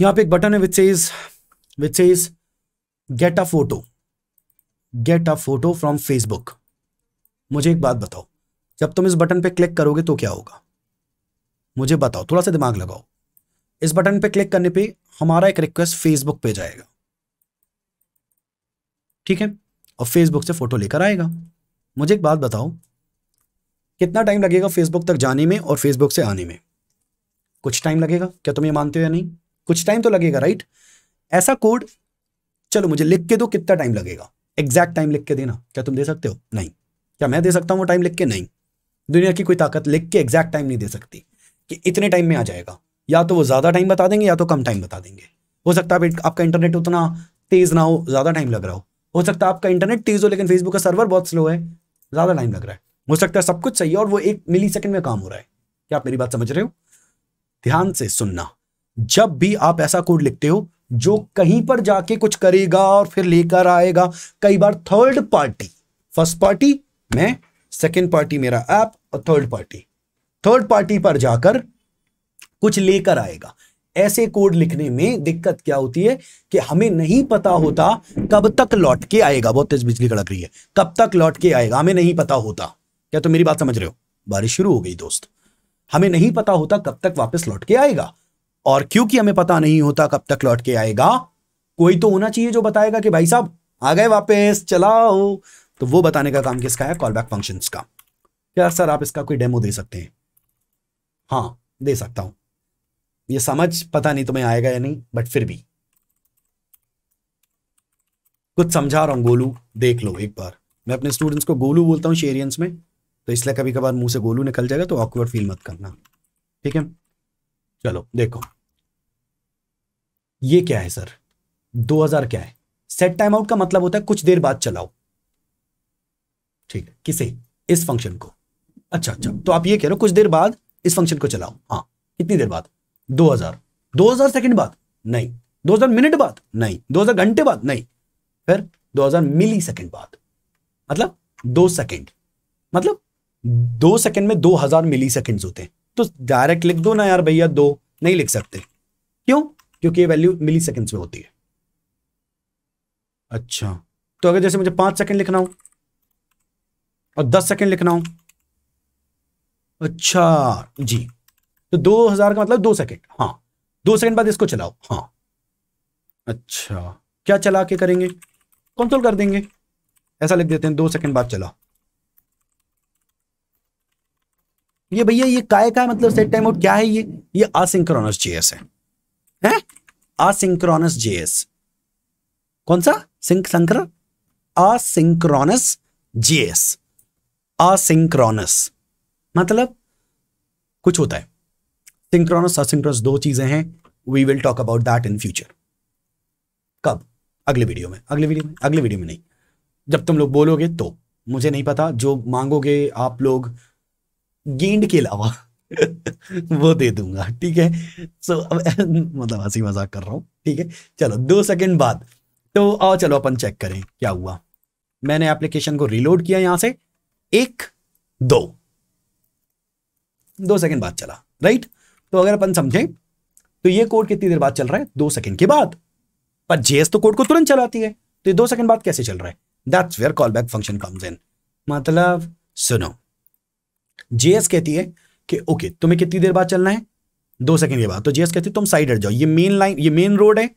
यहाँ पे एक बटन है which is which is get a photo get a photo from Facebook मुझे एक बात बताओ जब तुम इस बटन पे क्लिक करोगे तो क्या होगा मुझे बताओ थोड़ा सा दिमाग लगाओ इस बटन पे क्लिक करने पे हमारा एक रिक्वेस्ट फेसबुक पे जाएगा ठीक है और फेसबुक से फोटो लेकर आएगा मुझे एक बात बताओ कितना टाइम लगेगा फेसबुक तक जाने में और फेसबुक से आने में कुछ टाइम लगेगा क्या तुम ये मानते हो या नहीं कुछ टाइम तो लगेगा राइट ऐसा कोड चलो मुझे लिख के दो कितना टाइम लगेगा एग्जैक्ट टाइम लिख के देना क्या तुम दे सकते हो नहीं क्या मैं दे सकता हूँ वो टाइम लिख के नहीं दुनिया की कोई ताकत लिख के एग्जैक्ट टाइम नहीं दे सकती कि इतने टाइम में आ जाएगा या तो वो ज़्यादा टाइम बता देंगे या तो कम टाइम बता देंगे हो सकता है आपका इंटरनेट उतना तेज़ ना हो ज़्यादा टाइम लग रहा हो हो सकता है आपका इंटरनेट तेज़ हो लेकिन फेसबुक का सर्वर बहुत स्लो है ज़्यादा टाइम लग रहा है हो सकता है सब कुछ सही है और वो एक मिली सेकेंड में काम हो रहा है क्या आप मेरी बात समझ रहे हो ध्यान से सुनना जब भी आप ऐसा कोड लिखते हो जो कहीं पर जाके कुछ करेगा और फिर लेकर आएगा कई बार थर्ड पार्टी फर्स्ट पार्टी मैं सेकेंड पार्टी मेरा ऐप और थर्ड पार्टी थर्ड पार्टी पर जाकर कुछ लेकर आएगा ऐसे कोड लिखने में दिक्कत क्या होती है कि हमें नहीं पता होता कब तक लौट के आएगा बहुत तेज बिजली कड़क रही है कब तक लौट के आएगा हमें नहीं पता होता क्या तुम तो मेरी बात समझ रहे हो बारिश शुरू हो गई दोस्त हमें नहीं पता होता कब तक वापस लौट के आएगा और क्योंकि हमें पता नहीं होता कब तक लौट के आएगा कोई तो होना चाहिए जो बताएगा कि भाई साहब आ गए वापस चलाओ तो वो बताने का काम किसका है कॉल बैक फंक्शन का यार सर आप इसका कोई डेमो दे सकते हैं हाँ दे सकता हूं ये समझ पता नहीं तुम्हें आएगा या नहीं बट फिर भी कुछ समझा रहा हूं गोलू देख लो एक बार मैं अपने स्टूडेंट्स को गोलू बोलता हूं शेरियंस में तो इसलिए कभी कभार मुंह से गोलू निकल जाएगा तो ऑकवर्ड फील मत करना ठीक है चलो देखो ये क्या है सर 2000 क्या है सेट टाइम आउट का मतलब होता है कुछ देर बाद चलाओ ठीक है किसे इस फंक्शन को अच्छा अच्छा तो आप ये कह रहे हो कुछ देर बाद इस फंक्शन को चलाओ हाँ कितनी देर बाद 2000 2000 सेकंड बाद नहीं 2000 मिनट बाद नहीं 2000 घंटे बाद नहीं फिर 2000 मिली सेकेंड बाद मतलब दो सेकेंड मतलब दो सेकेंड में हजार मिली सेकेंड्स होते हैं तो डायरेक्ट लिख दो ना यार भैया दो नहीं लिख सकते क्यों क्योंकि ये वैल्यू मिली सेकेंड में होती है अच्छा तो अगर जैसे मुझे पांच सेकेंड लिखना हो और दस सेकेंड लिखना हो अच्छा जी तो दो हजार का मतलब दो सेकेंड हाँ दो सेकेंड बाद इसको चलाओ हाँ अच्छा क्या चला के करेंगे कंसोल कर देंगे ऐसा लिख देते हैं दो सेकेंड बाद चला ये भैया ये काय का है मतलब सेट टाइम आउट क्या है ये ये असिंक्रोनस जेएस है हैं असिंक्रोनस जेएस कौन सा सिंक संकर असिंक्रोनस जेएस असिंक्रोनस मतलब कुछ होता है सिंक्रोनस असिंक्रोनस दो चीजें हैं we will talk about that in future कब अगले वीडियो में अगले वीडियो में अगले वीडियो में नहीं जब तुम लोग बोलोगे तो मुझे नहीं पता जो मांगोगे आप लोग गेंद के अलावा वो दे दूंगा ठीक है सो अब मतलब हंसी मजाक कर रहा हूँ ठीक है चलो दो सेकंड बाद तो आओ चलो अपन चेक करें क्या हुआ मैंने एप्लीकेशन को रिलोड किया यहां से एक दो दो सेकंड बाद चला राइट तो अगर अपन समझें तो ये कोड कितनी देर बाद चल रहा है दो सेकंड के बाद पर जेएस तो कोड को तुरंत चलाती है तो ये दो सेकंड बाद कैसे चल रहा है that's where call back function comes in मतलब सुनो जेएस कहती है कि ओके तुम्हें कितनी देर बाद चलना है दो सेकंड के बाद तो जेएस कहती है तुम साइड हट जाओ ये मेन लाइन ये मेन रोड है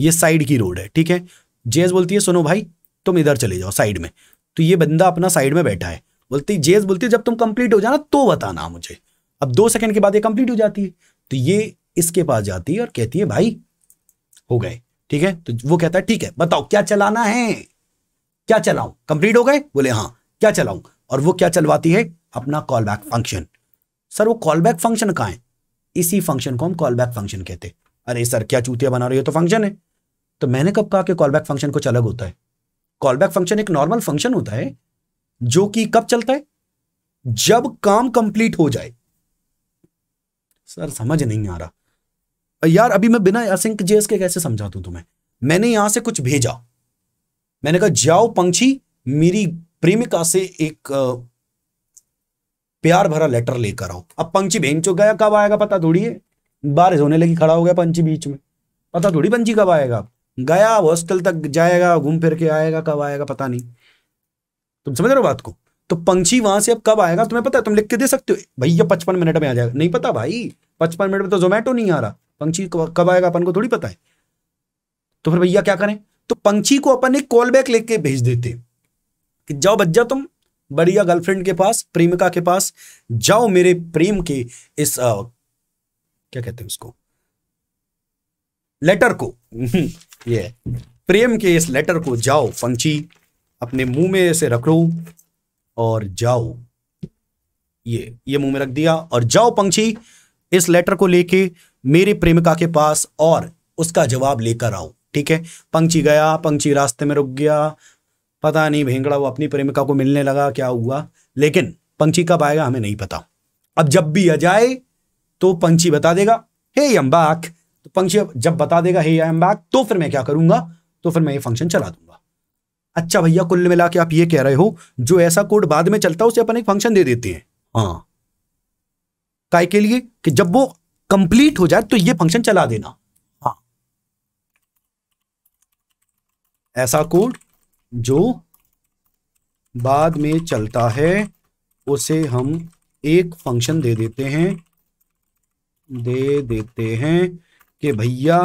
ये साइड की रोड है ठीक है जेएस बोलती है सुनो भाई तुम इधर चले जाओ साइड में तो ये बंदा अपना साइड में बैठा है बोलती जेएस बोलती है जब तुम कंप्लीट हो जाना तो बताना मुझे अब दो सेकंड के बाद ये कंप्लीट हो जाती है तो ये इसके पास जाती है और कहती है भाई हो गए ठीक है तो वो कहता है ठीक है बताओ क्या चलाना है क्या चलाऊं कंप्लीट हो गए बोले हाँ क्या चलाऊं और वो क्या चलवाती है अपना कॉल बैक फंक्शन सर वो कॉल बैक फंक्शन कहा है इसी फंक्शन को हम कॉल बैक फंक्शन कहते हैं अरे सर क्या चूतिया बना रही है तो फंक्शन है तो मैंने कब कहा कि कॉल बैक फंक्शन कुछ अलग होता है कॉल बैक फंक्शन एक नॉर्मल फंक्शन होता है जो कि कब चलता है जब काम कंप्लीट हो जाए सर समझ नहीं आ रहा यार अभी मैं बिना असिंक जेस के कैसे समझा दू तुम्हें मैंने यहां से कुछ भेजा मैंने कहा जाओ पंक्षी मेरी प्रेमिका से एक प्यार भरा लेटर लेकर आओ अब भेज चुका गया कब आएगा पता थोड़ी है बारिश होने लगी खड़ा हो गया पंछी बीच में पता थोड़ी पंछी कब आएगा गया हॉस्टल तक जाएगा घूम फिर के आएगा कब आएगा पता नहीं तुम समझ रहे हो बात को तो पंछी वहां से अब कब आएगा तुम्हें पता है तुम लिख के दे सकते हो भैया पचपन मिनट में आ जाएगा नहीं पता भाई पचपन मिनट में तो जोमेटो नहीं आ रहा पंछी कब आएगा अपन को थोड़ी पता है तो फिर भैया क्या करें तो पंछी को अपन एक कॉल बैक लेके भेज देते कि जाओ बज्जा तुम बढ़िया गर्लफ्रेंड के पास प्रेमिका के पास जाओ मेरे प्रेम के इस आ, क्या कहते हैं उसको लेटर को ये प्रेम के इस लेटर को जाओ फंक्ची अपने मुंह में रख रखो और जाओ ये ये मुंह में रख दिया और जाओ पंक्षी इस लेटर को लेके मेरे प्रेमिका के पास और उसका जवाब लेकर आओ ठीक है पंक्षी गया पंक्षी रास्ते में रुक गया पता नहीं भेंगड़ा वो अपनी प्रेमिका को मिलने लगा क्या हुआ लेकिन पंछी कब आएगा हमें नहीं पता अब जब भी आ जाए तो पंछी बता देगा हे अम्बाक तो पंछी जब बता देगा हे अम्बाक तो फिर मैं क्या करूंगा तो फिर मैं ये फंक्शन चला दूंगा अच्छा भैया कुल मिला के आप ये कह रहे हो जो ऐसा कोड बाद में चलता है उसे अपन एक फंक्शन दे देते हैं हाँ काय के लिए कि जब वो कंप्लीट हो जाए तो ये फंक्शन चला देना हाँ ऐसा कोड जो बाद में चलता है उसे हम एक फंक्शन दे देते हैं दे देते हैं कि भैया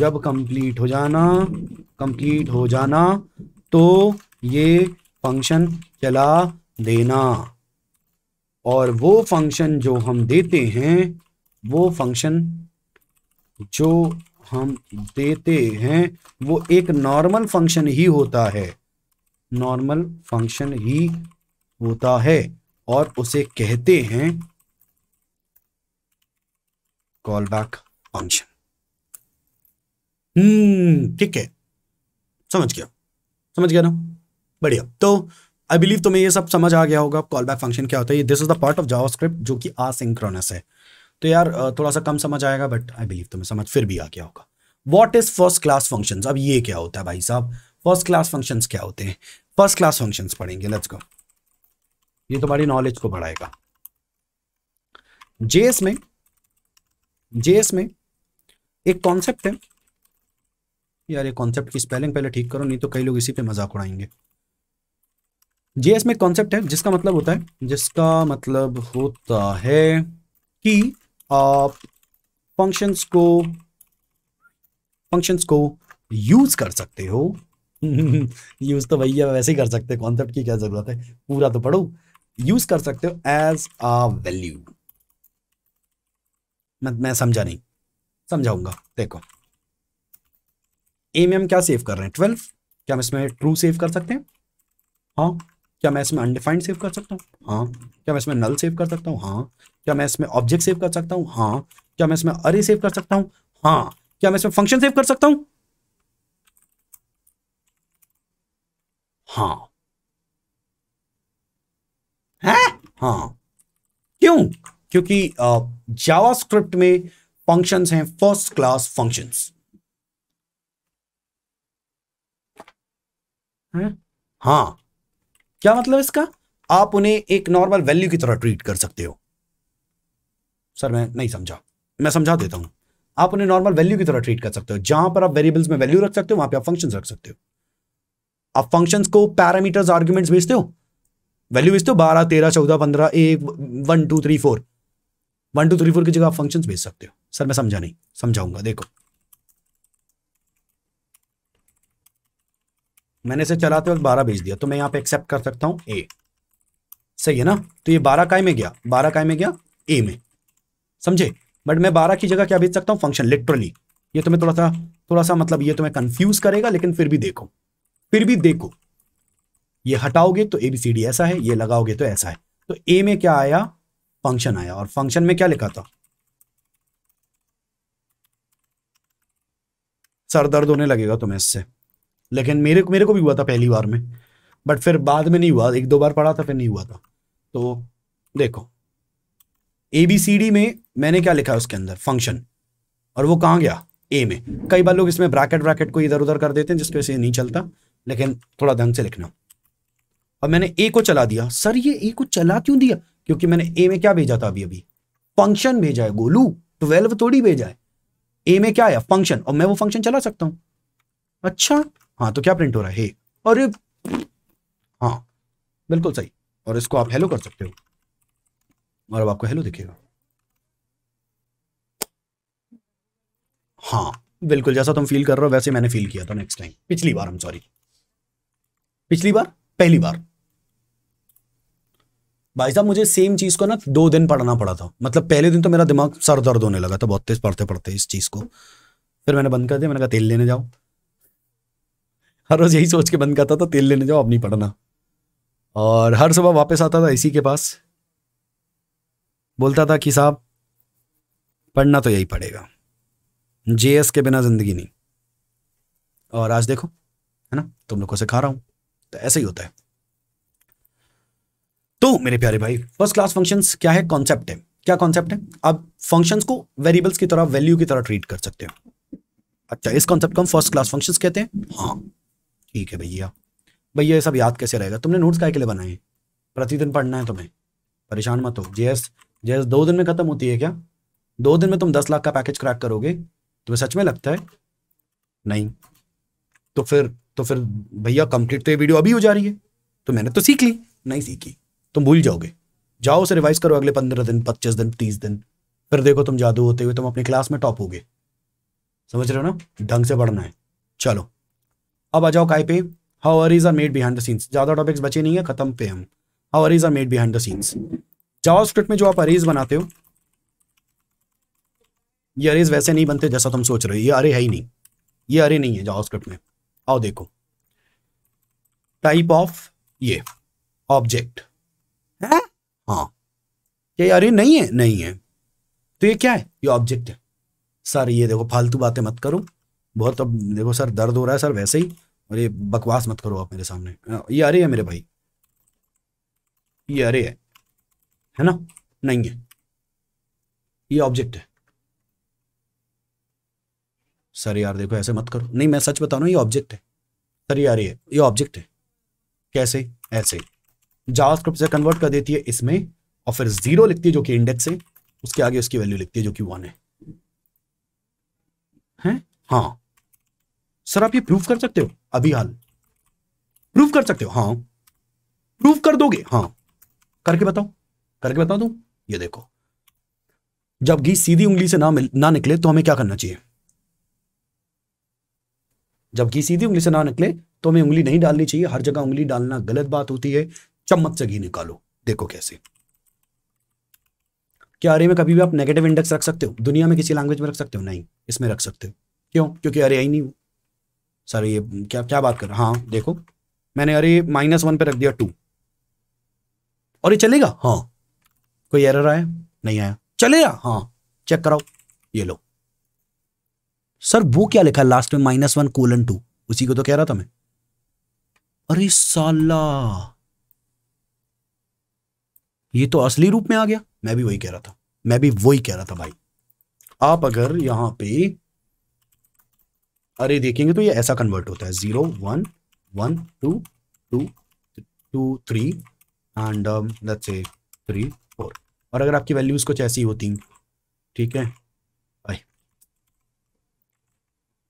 जब कंप्लीट हो जाना कंप्लीट हो जाना तो ये फंक्शन चला देना और वो फंक्शन जो हम देते हैं वो फंक्शन जो हम देते हैं वो एक नॉर्मल फंक्शन ही होता है नॉर्मल फंक्शन ही होता है और उसे कहते हैं कॉल बैक फंक्शन हम्म ठीक है समझ गया समझ गया ना बढ़िया तो आई बिलीव तुम्हें ये सब समझ आ गया होगा कॉल बैक फंक्शन क्या होता है this is the part of JavaScript जो कि आसिंक्रोनस है तो यार थोड़ा सा कम समझ आएगा बट आई बिलीव तुम्हें समझ फिर भी आ गया होगा what is first class function अब ये क्या होता है भाई साहब फर्स्ट क्लास फंक्शन क्या होते हैं फर्स्ट क्लास फंक्शन पढ़ेंगे लेट्स गो ये तुम्हारी नॉलेज को बढ़ाएगा जेएस में जेएस में एक कॉन्सेप्ट है यार ये कॉन्सेप्ट की स्पेलिंग पहले ठीक करो नहीं तो कई लोग इसी पे मजाक उड़ाएंगे जेएस में कॉन्सेप्ट है जिसका मतलब होता है जिसका मतलब होता है कि आप फंक्शंस को फंक्शंस को यूज कर सकते हो यूज तो भैया वैसे ही कर सकते हैं कॉन्सेप्ट की क्या जरूरत है पूरा तो पढ़ो यूज कर सकते हो एज अ वैल्यू मैं मैं समझा नहीं समझाऊंगा देखो ए में हम क्या सेव कर रहे हैं ट्वेल्व क्या हम इसमें ट्रू सेव कर सकते हैं हाँ क्या मैं इसमें अनडिफाइंड सेव कर सकता हूँ हाँ क्या मैं इसमें नल सेव कर सकता हूँ हाँ क्या मैं इसमें ऑब्जेक्ट सेव कर सकता हूँ हाँ क्या मैं इसमें अरे सेव कर सकता हूँ हाँ क्या मैं इसमें फंक्शन सेव कर सकता हूँ हाँ है हाँ क्यों क्योंकि जावास्क्रिप्ट में फंक्शंस हैं फर्स्ट क्लास फंक्शंस हाँ क्या मतलब इसका आप उन्हें एक नॉर्मल वैल्यू की तरह ट्रीट कर सकते हो सर मैं नहीं समझा मैं समझा देता हूं आप उन्हें नॉर्मल वैल्यू की तरह ट्रीट कर सकते हो जहां पर आप वेरिएबल्स में वैल्यू रख सकते हो वहां पे आप फंक्शंस रख सकते हो आप फंक्शंस को पैरामीटर्स आर्ग्यूमेंट्स भेजते हो वैल्यू भेजते हो बारह तेरह चौदह पंद्रह एक one two three four one two three four की जगह आप फंक्शन भेज सकते हो सर मैं समझा नहीं समझाऊंगा देखो मैंने इसे चलाते वक्त बारह भेज दिया तो मैं यहाँ पे एक्सेप्ट कर सकता हूँ ए सही है ना तो ये बारह काय में गया बारह काय में गया ए में समझे बट मैं बारह की जगह क्या भेज सकता हूँ फंक्शन लिटरली ये तुम्हें थोड़ा सा थोड़ा सा मतलब ये तुम्हें कंफ्यूज करेगा लेकिन फिर भी देखो फिर भी देखो ये हटाओगे तो ए बी सी डी ऐसा है ये लगाओगे तो ऐसा है तो ए में क्या आया फंक्शन आया और फंक्शन में क्या लिखा था सर दर्द होने लगेगा तुम्हें इससे लेकिन मेरे मेरे को भी हुआ था पहली बार में बट फिर बाद में नहीं हुआ एक दो बार पढ़ा था फिर नहीं हुआ था तो देखो ए बी सी डी में मैंने क्या लिखा है उसके अंदर फंक्शन और वो कहाँ गया ए में कई बार लोग इसमें ब्रैकेट ब्रैकेट को इधर उधर कर देते हैं जिसकी वजह से नहीं चलता लेकिन थोड़ा ढंग से लिखना और मैंने ए को चला दिया सर ये ए को चला क्यों दिया क्योंकि मैंने ए में क्या भेजा था अभी अभी फंक्शन भेजा है गोलू ट्वेल्व थोड़ी भेजा है ए में क्या आया फंक्शन और मैं वो फंक्शन चला सकता हूँ अच्छा हाँ तो क्या प्रिंट हो रहा है और ये हाँ बिल्कुल सही और इसको आप हेलो कर सकते हो और अब आपको हेलो दिखेगा हाँ बिल्कुल जैसा तुम फील कर रहे हो वैसे मैंने फील किया था नेक्स्ट टाइम पिछली बार हम सॉरी पिछली बार पहली बार भाई साहब मुझे सेम चीज को ना दो दिन पढ़ना पड़ा था मतलब पहले दिन तो मेरा दिमाग सर दर्द होने लगा था बहुत तेज पढ़ते पढ़ते इस चीज को फिर मैंने बंद कर दिया मैंने कहा तेल लेने जाओ हर रोज़ यही सोच के बंद करता था तेल लेने जाओ अब नहीं पढ़ना और हर सुबह वापस आता था इसी के पास बोलता था कि साहब पढ़ना तो यही पड़ेगा एस के बिना ज़िंदगी नहीं और आज देखो है ना तुम लोगों से खा रहा हूं तो ऐसे ही होता है तो मेरे प्यारे भाई फर्स्ट क्लास फंक्शंस क्या है कॉन्सेप्ट है क्या कॉन्सेप्ट है आप फंक्शंस को वेरिएबल्स की तरह वैल्यू की तरह ट्रीट कर सकते हो अच्छा इस कॉन्सेप्ट को हम फर्स्ट क्लास फंक्शंस कहते हैं हाँ ठीक है भैया भैया ये सब याद कैसे रहेगा तुमने नोट्स काय के लिए बनाए प्रतिदिन पढ़ना है तुम्हें परेशान मत हो जेएस जेएस दो दिन में खत्म होती है क्या दो दिन में तुम दस लाख का पैकेज क्रैक करोगे तुम्हें सच में लगता है नहीं तो फिर तो फिर भैया कंप्लीट तो ये वीडियो अभी हो जा रही है तो मैंने तो सीख ली नहीं सीखी तुम भूल जाओगे जाओ उसे रिवाइज करो अगले पंद्रह दिन पच्चीस दिन तीस दिन फिर देखो तुम जादू होते हुए तुम अपनी क्लास में टॉप होगे समझ रहे हो ना ढंग से पढ़ना है चलो अब आ जाओ काय पे how arrays are made behind the scenes ज़्यादा टॉपिक्स बचे नहीं है खत्म पे हम how arrays are made behind the scenes JavaScript में जो आप अरेज बनाते हो ये अरेज वैसे नहीं बनते जैसा तुम सोच रहे हो ये अरे है ही नहीं ये अरे नहीं है जावास्क्रिप्ट में आओ देखो टाइप ऑफ ये ऑब्जेक्ट है हाँ ये अरे नहीं है नहीं है तो ये क्या है ये ऑब्जेक्ट है सर ये देखो फालतू बातें मत करो बहुत अब देखो सर दर्द हो रहा है सर वैसे ही और ये बकवास मत करो आप मेरे सामने हाँ, ये अरे है मेरे भाई ये अरे है है ना नहीं है ये ऑब्जेक्ट है सर यार देखो ऐसे मत करो नहीं मैं सच बता रहा हूँ ये ऑब्जेक्ट है सर ये अरे है ये ऑब्जेक्ट है कैसे ऐसे जावास्क्रिप्ट से कन्वर्ट कर देती है इसमें और फिर जीरो लिखती है जो कि इंडेक्स है उसके आगे उसकी वैल्यू लिखती है जो कि वन है हैं हाँ सर आप ये प्रूफ कर सकते हो अभी हाल प्रूफ कर सकते हो हाँ प्रूफ कर दोगे हाँ करके बताओ करके बता दू ये देखो जब घी सीधी उंगली से ना मिल ना निकले तो हमें क्या करना चाहिए जब घी सीधी उंगली से ना निकले तो हमें उंगली नहीं डालनी चाहिए हर जगह उंगली डालना गलत बात होती है चम्मच से घी निकालो देखो कैसे क्या अरे में कभी भी आप नेगेटिव इंडेक्स रख सकते हो दुनिया में किसी लैंग्वेज में रख सकते हो नहीं इसमें रख सकते हो क्यों क्योंकि अरे आई नहीं हूं सर ये क्या क्या बात कर रहा हाँ देखो मैंने अरे माइनस वन पे रख दिया टू और ये चलेगा हाँ कोई एरर आया नहीं आया चलेगा हाँ चेक कराओ ये लो सर वो क्या लिखा लास्ट में माइनस वन कोलन टू उसी को तो कह रहा था मैं अरे साला ये तो असली रूप में आ गया मैं भी वही कह रहा था मैं भी वही कह रहा था भाई आप अगर यहां पे अरे देखेंगे तो ये ऐसा कन्वर्ट होता है zero one one two two two three and let's say three four और अगर आपकी वैल्यूज कुछ ऐसी होती ठीक है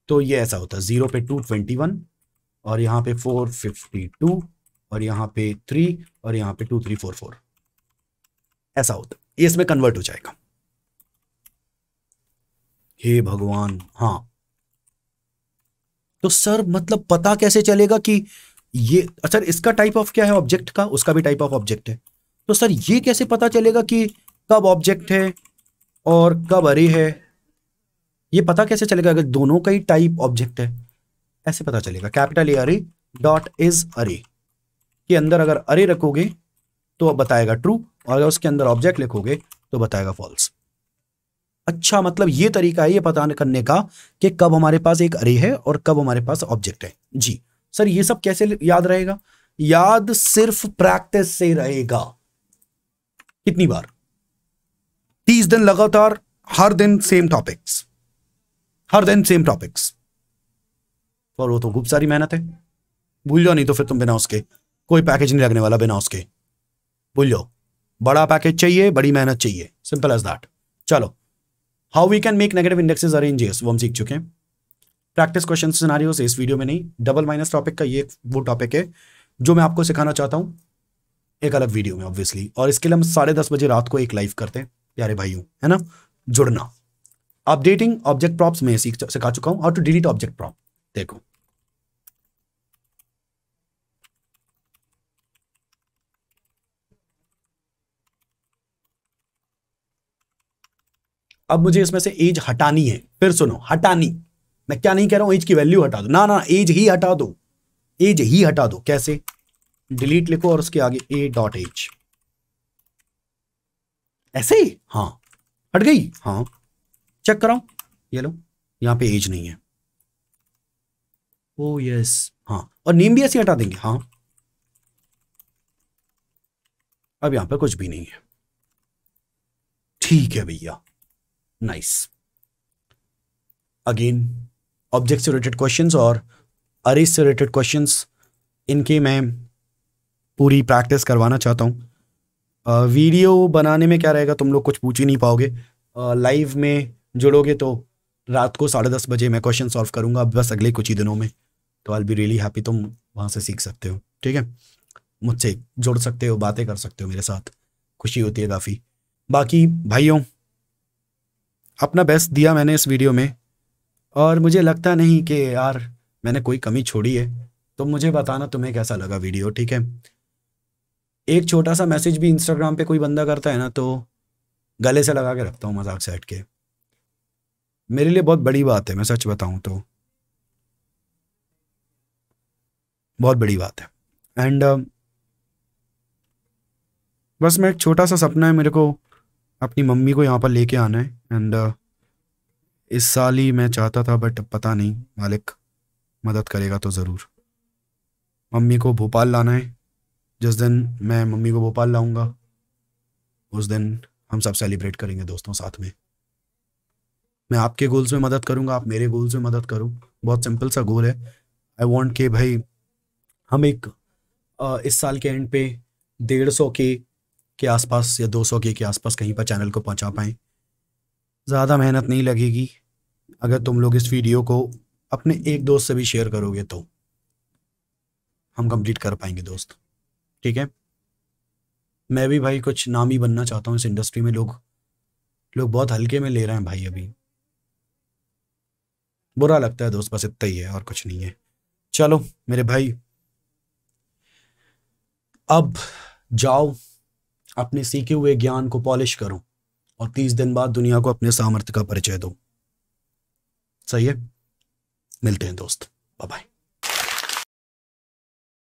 तो ये ऐसा होता है जीरो पे टू ट्वेंटी वन और यहाँ पे फोर फिफ्टी टू और यहाँ पे थ्री और यहाँ पे टू थ्री फोर फोर ऐसा होता है ये इसमें कन्वर्ट हो जाएगा हे भगवान हाँ तो सर मतलब पता कैसे चलेगा कि ये अच्छा इसका टाइप ऑफ क्या है ऑब्जेक्ट का उसका भी टाइप ऑफ ऑब्जेक्ट है तो सर ये कैसे पता चलेगा कि कब ऑब्जेक्ट है और कब अरे है ये पता कैसे चलेगा अगर दोनों का ही टाइप ऑब्जेक्ट है ऐसे पता चलेगा कैपिटल ए अरे डॉट इज अरे के अंदर अगर अरे रखोगे तो बताएगा ट्रू और अगर उसके अंदर ऑब्जेक्ट लिखोगे तो बताएगा फॉल्स अच्छा मतलब ये तरीका है ये पता करने का कि कब हमारे पास एक अरे है और कब हमारे पास ऑब्जेक्ट है जी सर ये सब कैसे याद रहेगा याद सिर्फ प्रैक्टिस से रहेगा कितनी बार तीस दिन लगातार हर दिन सेम टॉपिक्स हर दिन सेम टॉपिक्स और वो तो खूब सारी मेहनत है भूल जाओ नहीं तो फिर तुम बिना उसके कोई पैकेज नहीं लगने वाला बिना उसके भूल जाओ बड़ा पैकेज चाहिए बड़ी मेहनत चाहिए सिंपल एज दैट चलो how we can make negative indexes अरे वो हम सीख चुके हैं प्रैक्टिस क्वेश्चन सिनारियों से इस वीडियो में नहीं डबल माइनस टॉपिक का ये वो टॉपिक है जो मैं आपको सिखाना चाहता हूँ एक अलग वीडियो में ऑब्वियसली और इसके लिए हम साढ़े दस बजे रात को एक लाइव करते हैं प्यारे भाइयों है ना जुड़ना अपडेटिंग ऑब्जेक्ट प्रॉप्स में सीख सिखा चुका हूँ how to delete object prop देखो अब मुझे इसमें से एज हटानी है फिर सुनो हटानी मैं क्या नहीं कह रहा हूं एज की वैल्यू हटा दो ना ना एज ही हटा दो एज ही हटा दो कैसे डिलीट लिखो और उसके आगे ए डॉट एज ऐसे ही हाँ हट गई हाँ चेक कराओ ये लो यहां पे एज नहीं है ओ oh, यस हाँ और नेम भी ऐसे हटा देंगे हाँ अब यहां पे कुछ भी नहीं है ठीक है भैया नाइस अगेन ऑब्जेक्ट से रिलेटेड क्वेश्चन और अरे से रिलेटेड क्वेश्चन इनके मैं पूरी प्रैक्टिस करवाना चाहता हूँ वीडियो बनाने में क्या रहेगा तुम लोग कुछ पूछ ही नहीं पाओगे लाइव में जुड़ोगे तो रात को साढ़े दस बजे मैं क्वेश्चन सॉल्व करूंगा बस अगले कुछ ही दिनों में तो आई बी रियली हैप्पी तुम वहाँ से सीख सकते हो ठीक है मुझसे जुड़ सकते हो बातें कर सकते हो मेरे साथ खुशी होती है काफ़ी बाकी भाइयों अपना बेस्ट दिया मैंने इस वीडियो में और मुझे लगता नहीं कि यार मैंने कोई कमी छोड़ी है तो मुझे बताना तुम्हें कैसा लगा वीडियो ठीक है एक छोटा सा मैसेज भी इंस्टाग्राम पे कोई बंदा करता है ना तो गले से लगा के रखता हूँ मजाक से हट के मेरे लिए बहुत बड़ी बात है मैं सच बताऊँ तो बहुत बड़ी बात है एंड uh, बस मैं एक छोटा सा सपना है मेरे को अपनी मम्मी को यहाँ पर लेके आना है एंड uh, इस साल ही मैं चाहता था बट पता नहीं मालिक मदद करेगा तो ज़रूर मम्मी को भोपाल लाना है जिस दिन मैं मम्मी को भोपाल लाऊंगा उस दिन हम सब सेलिब्रेट करेंगे दोस्तों साथ में मैं आपके गोल्स में मदद करूंगा आप मेरे गोल्स में मदद करो बहुत सिंपल सा गोल है आई वॉन्ट के भाई हम एक uh, इस साल के एंड पे डेढ़ सौ के के आसपास या 200 के के आसपास कहीं पर चैनल को पहुंचा पाएँ ज़्यादा मेहनत नहीं लगेगी अगर तुम लोग इस वीडियो को अपने एक दोस्त से भी शेयर करोगे तो हम कंप्लीट कर पाएंगे दोस्त ठीक है मैं भी भाई कुछ नाम ही बनना चाहता हूँ इस इंडस्ट्री में लोग लोग बहुत हल्के में ले रहे हैं भाई अभी बुरा लगता है दोस्त बस इतना ही है और कुछ नहीं है चलो मेरे भाई अब जाओ अपने सीखे हुए ज्ञान को पॉलिश करो और तीस दिन बाद दुनिया को अपने सामर्थ्य का परिचय दो सही है मिलते हैं दोस्त बाय